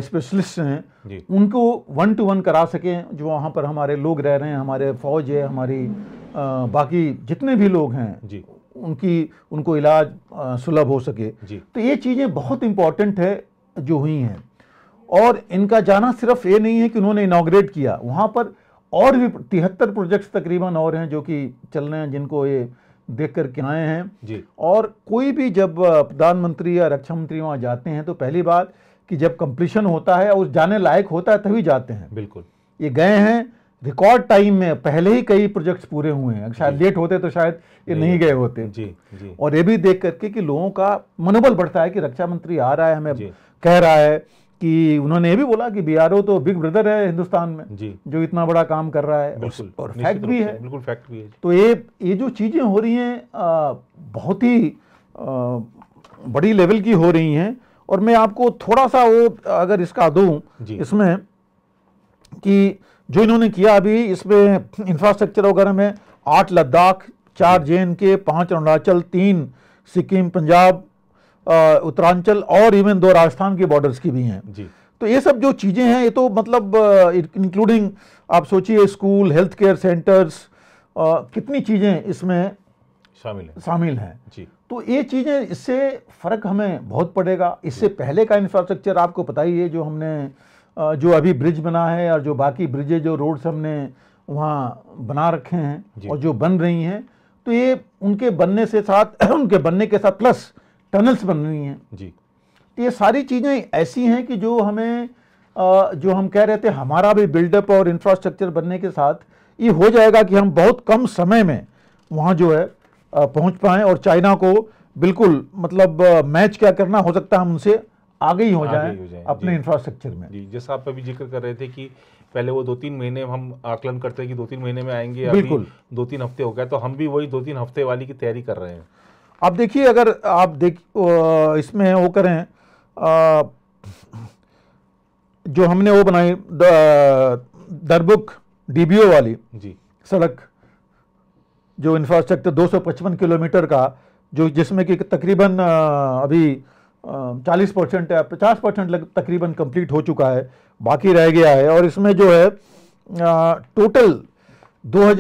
स्पेशलिस्ट हैं उनको वन टू वन करा सकें जो वहाँ पर हमारे लोग रह रहे हैं हमारे फौज है हमारी आ, बाकी जितने भी लोग हैं जी उनकी उनको इलाज सुलभ हो सके तो ये चीज़ें बहुत इम्पॉर्टेंट है जो हुई हैं और इनका जाना सिर्फ ये नहीं है कि उन्होंने इनाग्रेट किया वहाँ पर और भी तिहत्तर प्रोजेक्ट्स तकरीबन और हैं जो कि चल रहे हैं जिनको ये देख कर के आए हैं जी और कोई भी जब प्रधानमंत्री या रक्षा मंत्री वहाँ जाते हैं तो पहली बात कि जब कंप्लीशन होता है और जाने लायक होता है तभी जाते हैं बिल्कुल ये गए हैं रिकॉर्ड टाइम में पहले ही कई प्रोजेक्ट्स पूरे हुए हैं शायद लेट होते तो शायद ये नहीं, नहीं गए होते जी, जी। और ये भी देख करके कि लोगों का मनोबल बढ़ता है कि रक्षा मंत्री आ रहा है हमें कह रहा है कि उन्होंने ये भी बोला कि बीआरओ तो बिग ब्रदर है हिंदुस्तान में जी जो इतना बड़ा काम कर रहा है और, फैक्ट भी है बिल्कुल फैक्ट भी है तो ये ये जो चीज़ें हो रही हैं बहुत ही बड़ी लेवल की हो रही हैं और मैं आपको थोड़ा सा वो अगर इसका दूं इसमें कि जो इन्होंने किया अभी इसमें इंफ्रास्ट्रक्चर वगैरह में आठ लद्दाख चार जे एंड के पांच अरुणाचल तीन सिक्किम पंजाब उत्तरांचल और इवन दो राजस्थान के बॉर्डर्स की भी हैं जी तो ये सब जो चीज़ें हैं ये तो मतलब इंक्लूडिंग आप सोचिए स्कूल हेल्थ केयर सेंटर्स कितनी चीज़ें इसमें शामिल हैं शामिल हैं जी तो ये चीज़ें इससे फ़र्क हमें बहुत पड़ेगा इससे पहले का इंफ्रास्ट्रक्चर आपको पता ही है जो हमने जो अभी ब्रिज बना है और जो बाकी ब्रिजे जो रोड्स हमने वहाँ बना रखे हैं और जो बन रही हैं तो ये उनके बनने से साथ उनके बनने के साथ प्लस टनल्स बन रही हैं जी तो ये सारी चीज़ें ऐसी हैं कि जो हमें जो हम कह रहे थे हमारा भी बिल्डअप और इंफ्रास्ट्रक्चर बनने के साथ ये हो जाएगा कि हम बहुत कम समय में वहाँ जो है पहुँच पाएँ और चाइना को बिल्कुल मतलब मैच क्या करना हो सकता है हम उनसे आगे ही हो जाए अपने इंफ्रास्ट्रक्चर में जी जैसा आप अभी जिक्र कर रहे थे कि पहले वो दो तीन महीने हम आकलन करते हैं कि दो तीन महीने में आएंगे बिल्कुल दो तीन हफ्ते हो गए तो हम भी वही दो तीन हफ्ते वाली की तैयारी कर रहे हैं अब देखिए अगर आप देख इसमें वो करें आ, जो हमने वो बनाई दरबुक डीबीओ वाली जी सड़क जो इंफ्रास्ट्रक्चर 255 किलोमीटर का जो जिसमें कि तकरीबन अभी 40 परसेंट या 50 परसेंट लग तकरीबन कंप्लीट हो चुका है बाकी रह गया है और इसमें जो है टोटल दो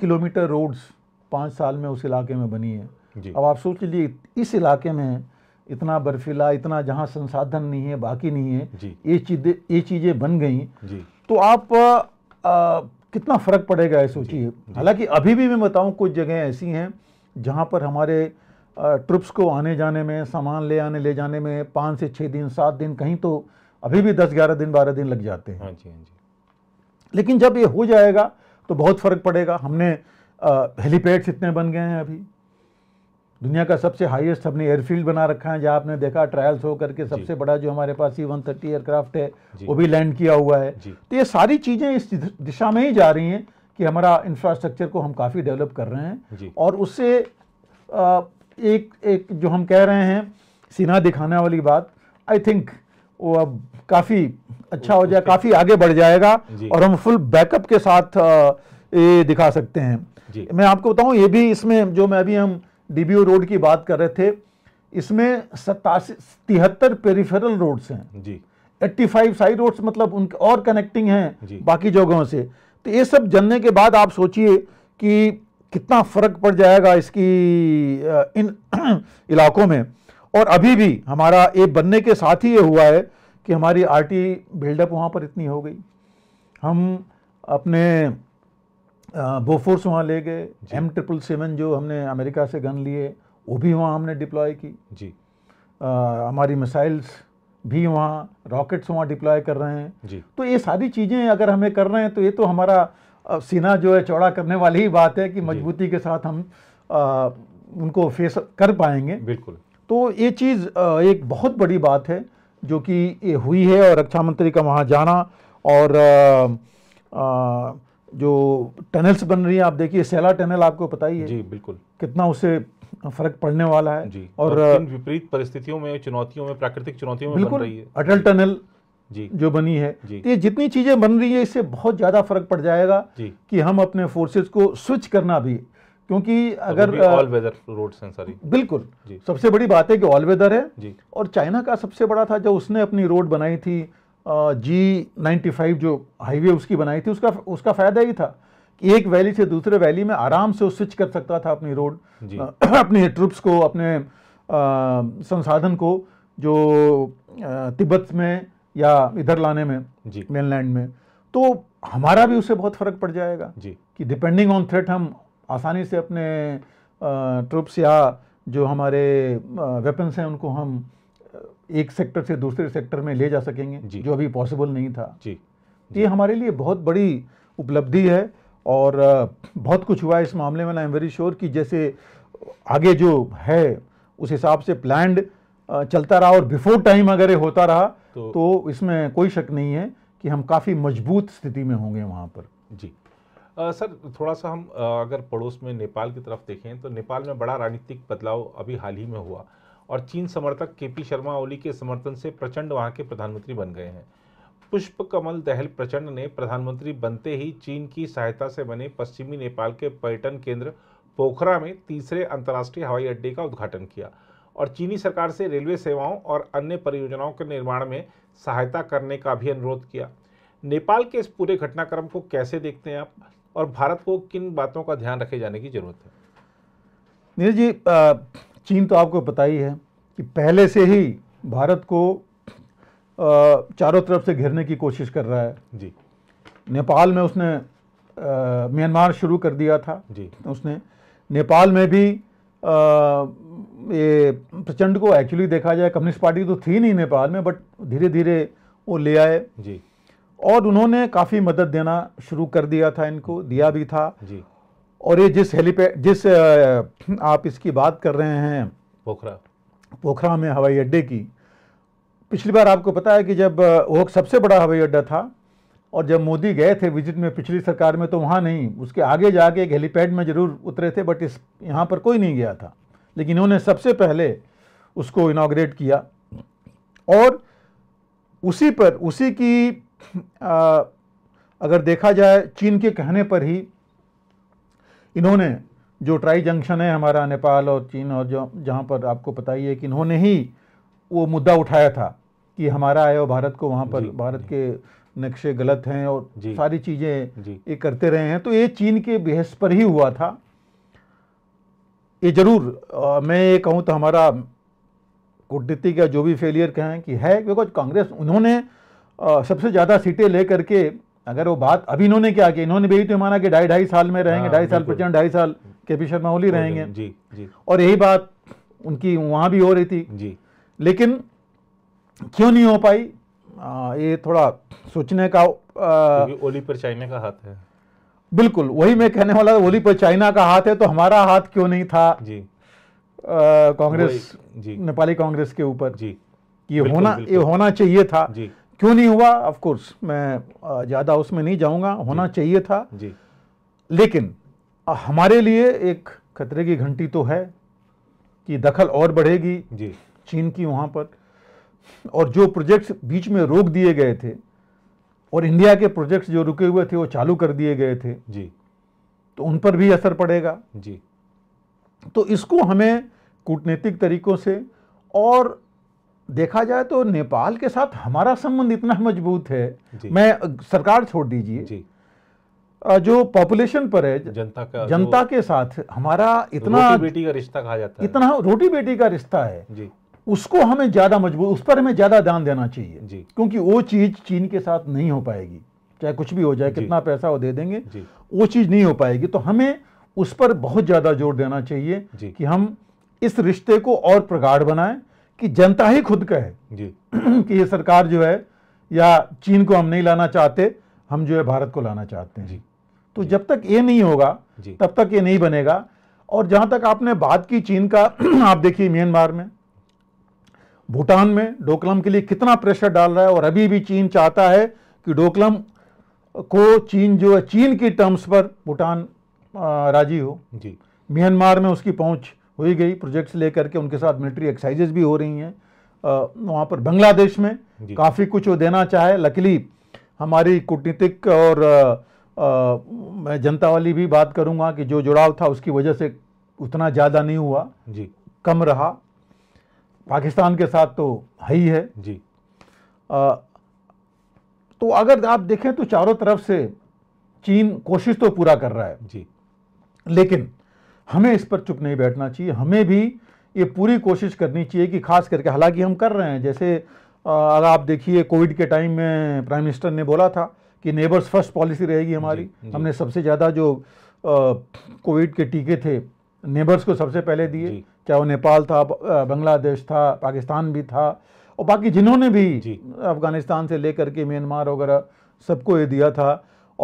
किलोमीटर रोड्स पाँच साल में उस इलाके में बनी है अब आप सोच लीजिए इस इलाके में इतना बर्फीला इतना जहाँ संसाधन नहीं है बाकी नहीं है ये चीज़ें ये चीज़ें बन गई तो आप आ, कितना फ़र्क पड़ेगा ये सोचिए हालांकि अभी भी मैं बताऊँ कुछ जगह ऐसी हैं जहाँ पर हमारे ट्रिप्स को आने जाने में सामान ले आने ले जाने में पाँच से छः दिन सात दिन कहीं तो अभी भी दस ग्यारह दिन बारह दिन लग जाते हैं हाँ जी हाँ जी लेकिन जब ये हो जाएगा तो बहुत फ़र्क पड़ेगा हमने हेलीपैड्स इतने बन गए हैं अभी दुनिया का सबसे हाईएस्ट हमने एयरफील्ड बना रखा है जहाँ आपने देखा ट्रायल्स हो करके सबसे बड़ा जो हमारे पास सी वन थर्टी एयरक्राफ्ट है वो भी लैंड किया हुआ है तो ये सारी चीज़ें इस दिशा में ही जा रही हैं कि हमारा इंफ्रास्ट्रक्चर को हम काफ़ी डेवलप कर रहे हैं और उससे एक एक जो हम कह रहे हैं सीना दिखाने वाली बात आई थिंक वो अब काफ़ी अच्छा हो जाए काफ़ी आगे बढ़ जाएगा और हम फुल बैकअप के साथ ये दिखा सकते हैं मैं आपको बताऊं ये भी इसमें जो मैं अभी हम डी रोड की बात कर रहे थे इसमें सतासी तिहत्तर पेरीफेरल रोड्स हैं जी 85 साइड रोड्स मतलब उनके और कनेक्टिंग हैं बाकी जगहों से तो ये सब जनने के बाद आप सोचिए कि कितना फ़र्क पड़ जाएगा इसकी इन इलाकों में और अभी भी हमारा ये बनने के साथ ही ये हुआ है कि हमारी आर टी बिल्डअप वहाँ पर इतनी हो गई हम अपने बोफोर्स वहाँ ले गए एम ट्रिपल सेवन जो हमने अमेरिका से गन लिए वो भी वहाँ हमने डिप्लॉय की जी आ, हमारी मिसाइल्स भी वहाँ रॉकेट्स वहाँ डिप्लॉय कर रहे हैं जी तो ये सारी चीज़ें अगर हमें कर रहे हैं तो ये तो हमारा सीना जो है चौड़ा करने वाली ही बात है कि मजबूती के साथ हम आ, उनको फेस कर पाएंगे बिल्कुल तो ये चीज़ एक बहुत बड़ी बात है जो कि ये हुई है और रक्षा मंत्री का वहाँ जाना और आ, आ, जो टनल्स बन रही है आप देखिए सैला टनल आपको पता ही है जी बिल्कुल कितना उससे फर्क पड़ने वाला है जी और, विपरीत परिस्थितियों में चुनौतियों में प्राकृतिक चुनौतियों में बन रही है अटल टनल जी जो बनी है जी तो ये जितनी चीज़ें बन रही है इससे बहुत ज़्यादा फर्क पड़ जाएगा कि हम अपने फोर्सेज को स्विच करना भी क्योंकि अगर ऑल वेदर रोड हैं सारी बिल्कुल सबसे बड़ी बात है कि ऑल वेदर है जी और चाइना का सबसे बड़ा था जो उसने अपनी रोड बनाई थी जी नाइन्टी फाइव जो हाईवे उसकी बनाई थी उसका उसका फ़ायदा ही था कि एक वैली से दूसरे वैली में आराम से स्विच कर सकता था अपनी रोड अपने ट्रुप्स को अपने आ, संसाधन को जो तिब्बत में या इधर लाने में मेनलैंड में तो हमारा भी उससे बहुत फ़र्क पड़ जाएगा जी कि डिपेंडिंग ऑन थ्रेट हम आसानी से अपने ट्रुप्स या जो हमारे वेपन्स हैं उनको हम एक सेक्टर से दूसरे सेक्टर में ले जा सकेंगे जो अभी पॉसिबल नहीं था जी ये हमारे लिए बहुत बड़ी उपलब्धि है और बहुत कुछ हुआ इस मामले में आई एम वेरी श्योर कि जैसे आगे जो है उस हिसाब से प्लान्ड चलता रहा और बिफोर टाइम अगर होता रहा तो, तो इसमें कोई शक नहीं है कि हम काफ़ी मजबूत स्थिति में होंगे वहाँ पर जी आ, सर थोड़ा सा हम अगर पड़ोस में नेपाल की तरफ देखें तो नेपाल में बड़ा राजनीतिक बदलाव अभी हाल ही में हुआ और चीन समर्थक केपी शर्मा ओली के समर्थन से प्रचंड वहां के प्रधानमंत्री बन गए हैं पुष्प कमल दहल प्रचंड ने प्रधानमंत्री बनते ही चीन की सहायता से बने पश्चिमी नेपाल के पर्यटन केंद्र पोखरा में तीसरे अंतर्राष्ट्रीय हवाई अड्डे का उद्घाटन किया और चीनी सरकार से रेलवे सेवाओं और अन्य परियोजनाओं के निर्माण में सहायता करने का भी अनुरोध किया नेपाल के इस पूरे घटनाक्रम को कैसे देखते हैं आप और भारत को किन बातों का ध्यान रखे जाने की जरूरत है नीरज जी चीन तो आपको पता ही है कि पहले से ही भारत को चारों तरफ से घेरने की कोशिश कर रहा है जी नेपाल में उसने म्यांमार शुरू कर दिया था जी तो उसने नेपाल में भी आ, ये प्रचंड को एक्चुअली देखा जाए कम्युनिस्ट पार्टी तो थी नहीं नेपाल में बट धीरे धीरे वो ले आए जी और उन्होंने काफ़ी मदद देना शुरू कर दिया था इनको दिया भी था जी और ये जिस हेलीपैड जिस आप इसकी बात कर रहे हैं पोखरा पोखरा में हवाई अड्डे की पिछली बार आपको पता है कि जब वो सबसे बड़ा हवाई अड्डा था और जब मोदी गए थे विजिट में पिछली सरकार में तो वहाँ नहीं उसके आगे जाके एक हेलीपैड में ज़रूर उतरे थे बट इस यहाँ पर कोई नहीं गया था लेकिन इन्होंने सबसे पहले उसको इनाग्रेट किया और उसी पर उसी की आ, अगर देखा जाए चीन के कहने पर ही इन्होंने जो ट्राई जंक्शन है हमारा नेपाल और चीन और जो जहाँ पर आपको पता ही है कि इन्होंने ही वो मुद्दा उठाया था कि हमारा आया भारत को वहाँ पर भारत के नक्शे गलत हैं और सारी चीज़ें ये करते रहे हैं तो ये चीन के बहस पर ही हुआ था ये जरूर आ, मैं ये कहूँ तो हमारा कूटनीति का जो भी फेलियर कहें कि है बिकॉज कांग्रेस उन्होंने आ, सबसे ज़्यादा सीटें ले करके अगर वो बात अभी इन्होंने क्या किया इन्होंने भी तो माना कि ढाई ढाई साल में रहेंगे हाँ, ढाई साल प्रचंड ढाई साल के पी शर्मा ओली रहेंगे जी जी और यही बात उनकी वहां भी हो रही थी जी लेकिन क्यों नहीं हो पाई आ, ये थोड़ा सोचने का ओली पर चाइना का हाथ है बिल्कुल वही मैं कहने वाला था ओली पर चाइना का हाथ है तो हमारा हाथ क्यों नहीं था जी कांग्रेस नेपाली कांग्रेस के ऊपर जी ये बिल्कुल, होना बिल्कुल। ये होना चाहिए था जी क्यों नहीं हुआ ऑफ कोर्स मैं ज़्यादा उसमें नहीं जाऊंगा होना चाहिए था जी लेकिन हमारे लिए एक खतरे की घंटी तो है कि दखल और बढ़ेगी जी चीन की वहाँ पर और जो प्रोजेक्ट्स बीच में रोक दिए गए थे और इंडिया के प्रोजेक्ट्स जो रुके हुए थे वो चालू कर दिए गए थे जी तो उन पर भी असर पड़ेगा जी तो इसको हमें कूटनीतिक तरीकों से और देखा जाए तो नेपाल के साथ हमारा संबंध इतना मजबूत है मैं सरकार छोड़ दीजिए जो पॉपुलेशन पर है जनता का जनता के साथ हमारा इतना रोटी बेटी का रिश्ता कहा जाता है इतना रोटी बेटी का रिश्ता है जी उसको हमें ज़्यादा मजबूत उस पर हमें ज़्यादा ध्यान देना चाहिए जी क्योंकि वो चीज़ चीन के साथ नहीं हो पाएगी चाहे कुछ भी हो जाए कितना पैसा वो दे देंगे वो चीज़ नहीं हो पाएगी तो हमें उस पर बहुत ज़्यादा जोर देना चाहिए कि हम इस रिश्ते को और प्रगाढ़ बनाएं कि जनता ही खुद कहे जी कि ये सरकार जो है या चीन को हम नहीं लाना चाहते हम जो है भारत को लाना चाहते हैं जी तो जी। जब तक ये नहीं होगा तब तक ये नहीं बनेगा और जहां तक आपने बात की चीन का आप देखिए म्यांमार में भूटान में डोकलम के लिए कितना प्रेशर डाल रहा है और अभी भी चीन चाहता है कि डोकलम को चीन जो है चीन की टर्म्स पर भूटान राजी हो जी म्यांमार में उसकी पहुंच हुई गई प्रोजेक्ट्स लेकर के उनके साथ मिलिट्री एक्सरसाइजेज भी हो रही हैं वहाँ पर बांग्लादेश में काफ़ी कुछ वो देना चाहे लकली हमारी कूटनीतिक और आ, मैं जनता वाली भी बात करूँगा कि जो जुड़ाव था उसकी वजह से उतना ज़्यादा नहीं हुआ जी कम रहा पाकिस्तान के साथ तो है ही है जी आ, तो अगर आप देखें तो चारों तरफ से चीन कोशिश तो पूरा कर रहा है जी लेकिन हमें इस पर चुप नहीं बैठना चाहिए हमें भी ये पूरी कोशिश करनी चाहिए कि खास करके हालांकि हम कर रहे हैं जैसे अगर आप देखिए कोविड के टाइम में प्राइम मिनिस्टर ने बोला था कि नेबर्स फर्स्ट पॉलिसी रहेगी हमारी जी, जी। हमने सबसे ज़्यादा जो कोविड के टीके थे नेबर्स को सबसे पहले दिए चाहे वो नेपाल था बांग्लादेश था पाकिस्तान भी था और बाकी जिन्होंने भी अफ़गानिस्तान से लेकर के म्यांमार वगैरह सबको ये दिया था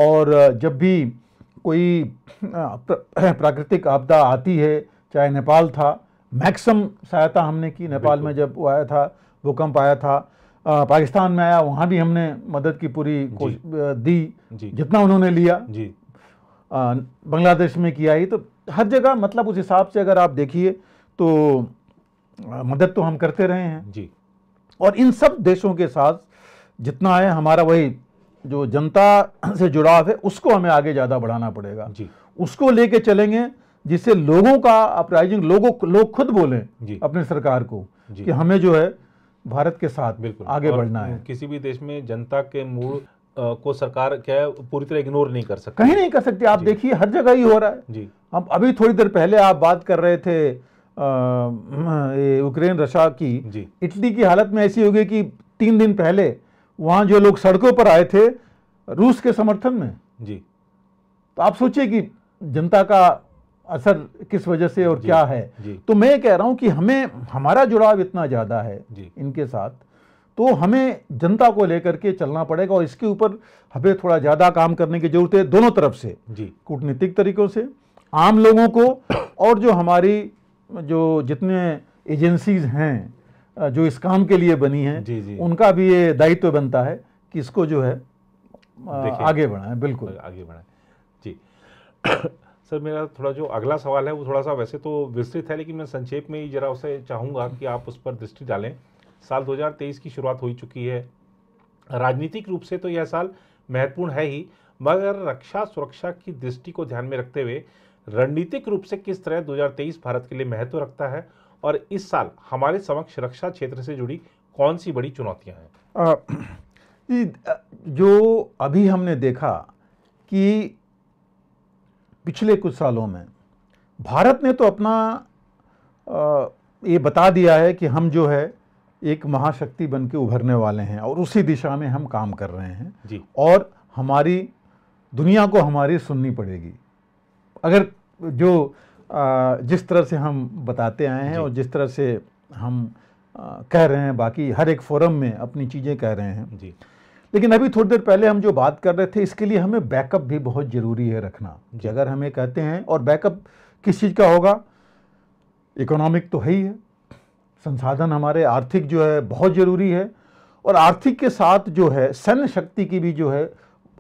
और जब भी कोई प्राकृतिक आपदा आती है चाहे नेपाल था मैक्सम सहायता हमने की नेपाल में जब वो आया था भूकंप आया था पाकिस्तान में आया वहाँ भी हमने मदद की पूरी दी जितना उन्होंने लिया बांग्लादेश में किया ही तो हर जगह मतलब उस हिसाब से अगर आप देखिए तो मदद तो हम करते रहे हैं जी और इन सब देशों के साथ जितना है हमारा वही जो जनता से जुड़ाव है उसको हमें आगे ज़्यादा बढ़ाना पड़ेगा जी उसको लेके चलेंगे जिससे लोगों का अपराइजिंग लोगों लोग खुद बोले अपने सरकार को कि हमें जो है भारत के साथ बिल्कुल आगे बढ़ना है किसी भी देश में जनता के मूड को सरकार क्या है पूरी तरह इग्नोर नहीं कर सकती कहीं नहीं कर सकती आप देखिए हर जगह ही हो रहा है जी हम अभी थोड़ी देर पहले आप बात कर रहे थे यूक्रेन रशिया की इटली की हालत में ऐसी होगी कि तीन दिन पहले वहाँ जो लोग सड़कों पर आए थे रूस के समर्थन में जी तो आप सोचिए कि जनता का असर किस वजह से और क्या है तो मैं कह रहा हूं कि हमें हमारा जुड़ाव इतना ज़्यादा है इनके साथ तो हमें जनता को लेकर के चलना पड़ेगा और इसके ऊपर हमें थोड़ा ज़्यादा काम करने की ज़रूरत है दोनों तरफ से जी कूटनीतिक तरीकों से आम लोगों को और जो हमारी जो जितने एजेंसीज हैं जो इस काम के लिए बनी है जी जी उनका भी ये दायित्व बनता है कि इसको जो है आगे बढ़ाएं बिल्कुल आगे बढ़ाएं जी सर मेरा थोड़ा जो अगला सवाल है वो थोड़ा सा वैसे तो विस्तृत है लेकिन मैं संक्षेप में ही जरा उसे चाहूँगा कि आप उस पर दृष्टि डालें साल 2023 की शुरुआत हो चुकी है राजनीतिक रूप से तो यह साल महत्वपूर्ण है ही मगर रक्षा सुरक्षा की दृष्टि को ध्यान में रखते हुए रणनीतिक रूप से किस तरह 2023 भारत के लिए महत्व रखता है और इस साल हमारे समक्ष रक्षा क्षेत्र से जुड़ी कौन सी बड़ी चुनौतियाँ हैं जो अभी हमने देखा कि पिछले कुछ सालों में भारत ने तो अपना आ, ये बता दिया है कि हम जो है एक महाशक्ति बन के उभरने वाले हैं और उसी दिशा में हम काम कर रहे हैं जी और हमारी दुनिया को हमारी सुननी पड़ेगी अगर जो जिस तरह से हम बताते आए हैं और जिस तरह से हम कह रहे हैं बाकी हर एक फोरम में अपनी चीज़ें कह रहे हैं जी लेकिन अभी थोड़ी देर पहले हम जो बात कर रहे थे इसके लिए हमें बैकअप भी बहुत ज़रूरी है रखना कि अगर हमें कहते हैं और बैकअप किस चीज़ का होगा इकोनॉमिक तो है ही है संसाधन हमारे आर्थिक जो है बहुत ज़रूरी है और आर्थिक के साथ जो है सैन्य शक्ति की भी जो है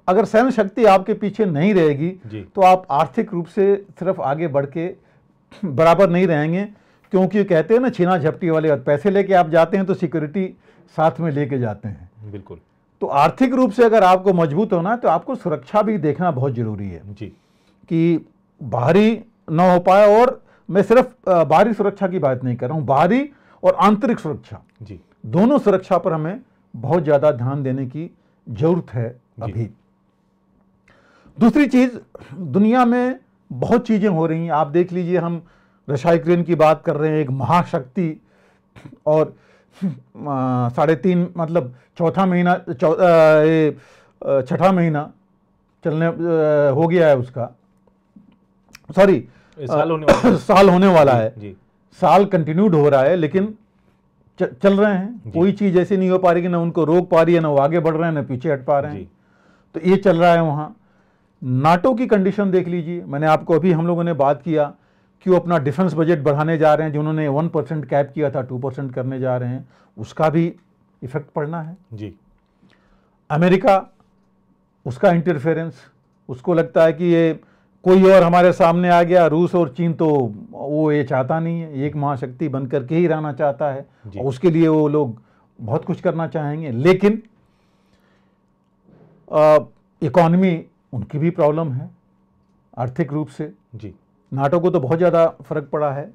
अगर सहन शक्ति आपके पीछे नहीं रहेगी तो आप आर्थिक रूप से सिर्फ आगे बढ़ के बराबर नहीं रहेंगे क्योंकि कहते हैं ना छीना झपटी वाले पैसे लेके आप जाते हैं तो सिक्योरिटी साथ में लेके जाते हैं बिल्कुल तो आर्थिक रूप से अगर आपको मजबूत होना है तो आपको सुरक्षा भी देखना बहुत ज़रूरी है जी कि बाहरी ना हो पाए और मैं सिर्फ बाहरी सुरक्षा की बात नहीं कर रहा हूँ बाहरी और आंतरिक सुरक्षा जी दोनों सुरक्षा पर हमें बहुत ज़्यादा ध्यान देने की जरूरत है अभी दूसरी चीज़ दुनिया में बहुत चीज़ें हो रही हैं आप देख लीजिए हम रशा यूक्रेन की बात कर रहे हैं एक महाशक्ति और साढ़े तीन मतलब चौथा महीना चौ छठा महीना चलने हो गया है उसका सॉरी साल होने वाला साल होने वाला है जी, साल कंटिन्यूड हो रहा है लेकिन चल रहे हैं कोई चीज़ ऐसी नहीं हो पा रही कि ना उनको रोक पा रही है ना वो आगे बढ़ रहे हैं ना पीछे हट पा रहे हैं तो ये चल रहा है वहाँ नाटो की कंडीशन देख लीजिए मैंने आपको अभी हम लोगों ने बात किया कि वो अपना डिफेंस बजट बढ़ाने जा रहे हैं जिन्होंने वन परसेंट कैप किया था टू परसेंट करने जा रहे हैं उसका भी इफेक्ट पड़ना है जी अमेरिका उसका इंटरफेरेंस उसको लगता है कि ये कोई और हमारे सामने आ गया रूस और चीन तो वो ये चाहता नहीं है एक महाशक्ति बन करके ही रहना चाहता है और उसके लिए वो लोग बहुत कुछ करना चाहेंगे लेकिन इकॉनमी उनकी भी प्रॉब्लम है आर्थिक रूप से जी नाटो को तो बहुत ज़्यादा फर्क पड़ा है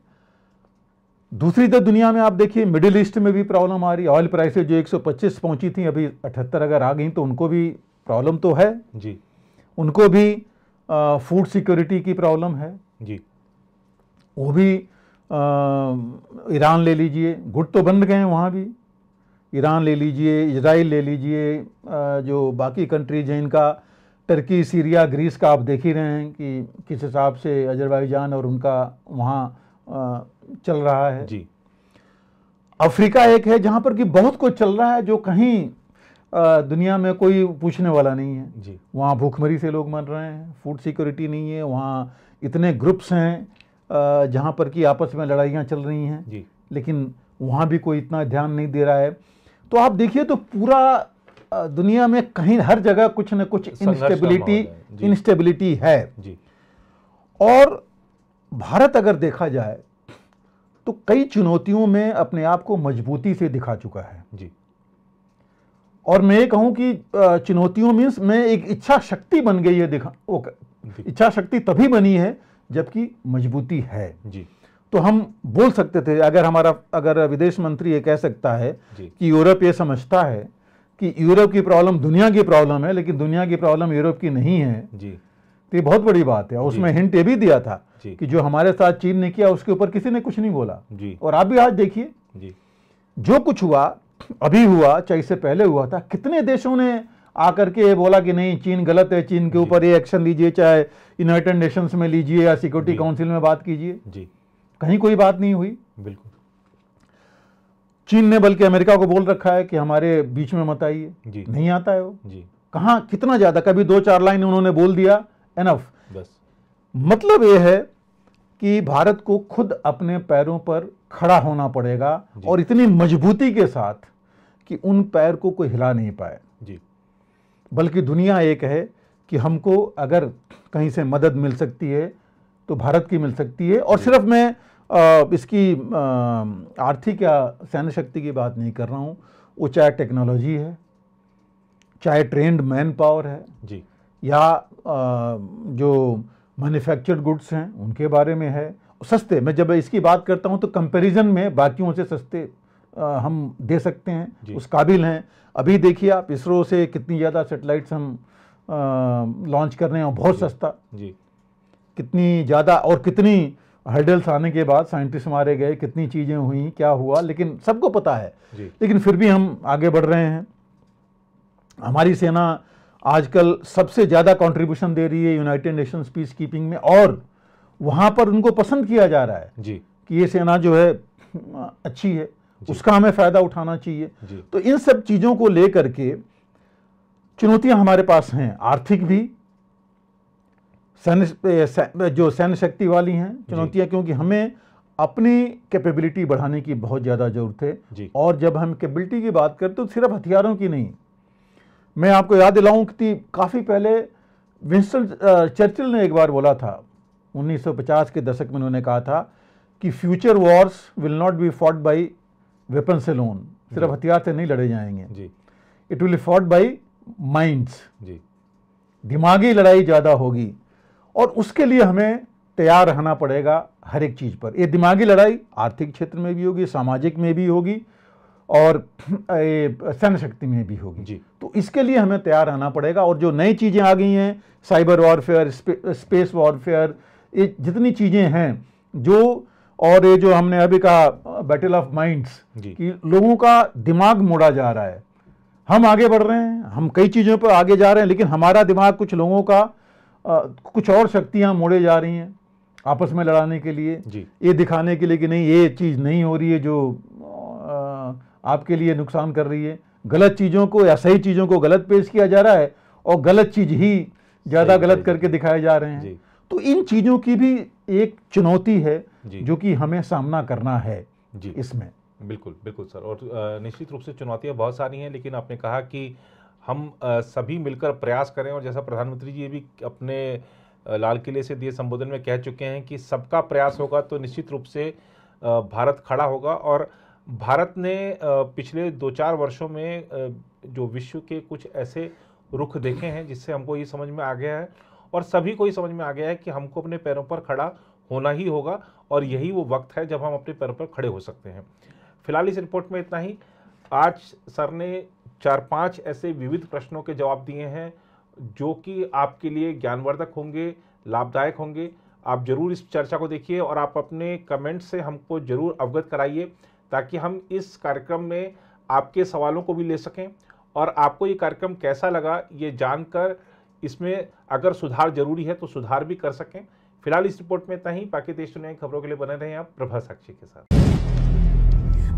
दूसरी तरफ दुनिया में आप देखिए मिडिल ईस्ट में भी प्रॉब्लम आ रही है ऑयल प्राइसेज जो 125 पहुंची थी अभी 78 अगर आ गई तो उनको भी प्रॉब्लम तो है जी उनको भी फूड सिक्योरिटी की प्रॉब्लम है जी वो भी ईरान ले लीजिए गुट तो बन गए हैं वहाँ भी ईरान ले लीजिए इसराइल ले लीजिए जो बाकी कंट्रीज हैं इनका टर्की सीरिया ग्रीस का आप देख ही रहे हैं कि किस हिसाब से अजरबैजान और उनका वहाँ चल रहा है जी अफ्रीका एक है जहाँ पर कि बहुत कुछ चल रहा है जो कहीं दुनिया में कोई पूछने वाला नहीं है जी वहाँ भूखमरी से लोग मर रहे हैं फूड सिक्योरिटी नहीं है वहाँ इतने ग्रुप्स हैं जहाँ पर कि आपस में लड़ाइयाँ चल रही हैं जी लेकिन वहाँ भी कोई इतना ध्यान नहीं दे रहा है तो आप देखिए तो पूरा दुनिया में कहीं हर जगह कुछ न कुछ इनस्टेबिलिटी इनस्टेबिलिटी है जी और भारत अगर देखा जाए तो कई चुनौतियों में अपने आप को मजबूती से दिखा चुका है जी और मैं ये कहूं कि चुनौतियों मीन्स में एक इच्छा शक्ति बन गई है दिखा वो इच्छा शक्ति तभी बनी है जबकि मजबूती है जी तो हम बोल सकते थे अगर हमारा अगर विदेश मंत्री ये कह सकता है कि यूरोप ये समझता है कि यूरोप की प्रॉब्लम दुनिया की प्रॉब्लम है लेकिन दुनिया की प्रॉब्लम यूरोप की नहीं है जी तो ये बहुत बड़ी बात है उसमें हिंट ये भी दिया था कि जो हमारे साथ चीन ने किया उसके ऊपर किसी ने कुछ नहीं बोला जी और आप भी आज देखिए जी जो कुछ हुआ अभी हुआ चाहे इससे पहले हुआ था कितने देशों ने आकर के बोला कि नहीं चीन गलत है चीन के ऊपर ये एक्शन लीजिए चाहे यूनाइटेड नेशंस में लीजिए या सिक्योरिटी काउंसिल में बात कीजिए जी कहीं कोई बात नहीं हुई बिल्कुल चीन ने बल्कि अमेरिका को बोल रखा है कि हमारे बीच में मत आइए नहीं आता है वो जी कहाँ कितना ज़्यादा कभी दो चार लाइन उन्होंने बोल दिया एनफ बस मतलब ये है कि भारत को खुद अपने पैरों पर खड़ा होना पड़ेगा और इतनी मजबूती के साथ कि उन पैर को कोई हिला नहीं पाए जी बल्कि दुनिया एक है कि हमको अगर कहीं से मदद मिल सकती है तो भारत की मिल सकती है और सिर्फ मैं इसकी आर्थिक या सैन्य शक्ति की बात नहीं कर रहा हूँ वो चाहे टेक्नोलॉजी है चाहे ट्रेंड मैन पावर है जी या जो मैन्युफैक्चर्ड गुड्स हैं उनके बारे में है सस्ते मैं जब इसकी बात करता हूँ तो कंपैरिजन में बाकियों से सस्ते हम दे सकते हैं उस काबिल हैं अभी देखिए आप इसरो से कितनी ज़्यादा सेटेलाइट्स हम लॉन्च कर रहे हैं बहुत सस्ता जी कितनी ज़्यादा और कितनी हर्डल्स आने के बाद साइंटिस्ट मारे गए कितनी चीज़ें हुई क्या हुआ लेकिन सबको पता है लेकिन फिर भी हम आगे बढ़ रहे हैं हमारी सेना आजकल सबसे ज़्यादा कंट्रीब्यूशन दे रही है यूनाइटेड नेशंस पीस कीपिंग में और वहाँ पर उनको पसंद किया जा रहा है जी कि ये सेना जो है अच्छी है उसका हमें फ़ायदा उठाना चाहिए तो इन सब चीज़ों को लेकर के चुनौतियाँ हमारे पास हैं आर्थिक भी सहन जो सैन्य शक्ति वाली हैं चुनौतियाँ क्योंकि हमें अपनी कैपेबिलिटी बढ़ाने की बहुत ज़्यादा ज़रूरत है और जब हम कैपेबिलिटी की बात करते तो सिर्फ हथियारों की नहीं मैं आपको याद दिलाऊं कि काफ़ी पहले विंस्टन चर्चिल ने एक बार बोला था 1950 के दशक में उन्होंने कहा था कि future wars will not be fought by weapon से लोन सिर्फ हथियार से नहीं लड़े जाएंगे जी it will fought by minds जी दिमागी लड़ाई ज़्यादा होगी और उसके लिए हमें तैयार रहना पड़ेगा हर एक चीज़ पर ये दिमागी लड़ाई आर्थिक क्षेत्र में भी होगी सामाजिक में भी होगी और सैन्य शक्ति में भी होगी जी तो इसके लिए हमें तैयार रहना पड़ेगा और जो नई चीज़ें आ गई हैं साइबर वॉरफेयर स्पे, स्पेस वॉरफेयर ये जितनी चीज़ें हैं जो और ये जो हमने अभी कहा बैटल ऑफ माइंड्स कि लोगों का दिमाग मोड़ा जा रहा है हम आगे बढ़ रहे हैं हम कई चीज़ों पर आगे जा रहे हैं लेकिन हमारा दिमाग कुछ लोगों का आ, कुछ और शक्तियां मोड़े जा रही हैं आपस में लड़ाने के लिए जी ये दिखाने के लिए कि नहीं ये चीज़ नहीं हो रही है जो आ, आपके लिए नुकसान कर रही है गलत चीज़ों को या सही चीज़ों को गलत पेश किया जा रहा है और गलत चीज़ ही ज़्यादा गलत करके दिखाए जा रहे हैं तो इन चीज़ों की भी एक चुनौती है जो कि हमें सामना करना है इसमें बिल्कुल बिल्कुल सर और निश्चित रूप से चुनौतियाँ बहुत सारी हैं लेकिन आपने कहा कि हम सभी मिलकर प्रयास करें और जैसा प्रधानमंत्री जी भी अपने लाल किले से दिए संबोधन में कह चुके हैं कि सबका प्रयास होगा तो निश्चित रूप से भारत खड़ा होगा और भारत ने पिछले दो चार वर्षों में जो विश्व के कुछ ऐसे रुख देखे हैं जिससे हमको ये समझ में आ गया है और सभी को ये समझ में आ गया है कि हमको अपने पैरों पर खड़ा होना ही होगा और यही वो वक्त है जब हम अपने पैरों पर खड़े हो सकते हैं फिलहाल इस रिपोर्ट में इतना ही आज सर ने चार पांच ऐसे विविध प्रश्नों के जवाब दिए हैं जो कि आपके लिए ज्ञानवर्धक होंगे लाभदायक होंगे आप जरूर इस चर्चा को देखिए और आप अपने कमेंट से हमको जरूर अवगत कराइए ताकि हम इस कार्यक्रम में आपके सवालों को भी ले सकें और आपको ये कार्यक्रम कैसा लगा ये जानकर इसमें अगर सुधार जरूरी है तो सुधार भी कर सकें फिलहाल इस रिपोर्ट में इतना ही बाकी देश दुनिया की खबरों के लिए बने रहें आप प्रभा साक्षी के साथ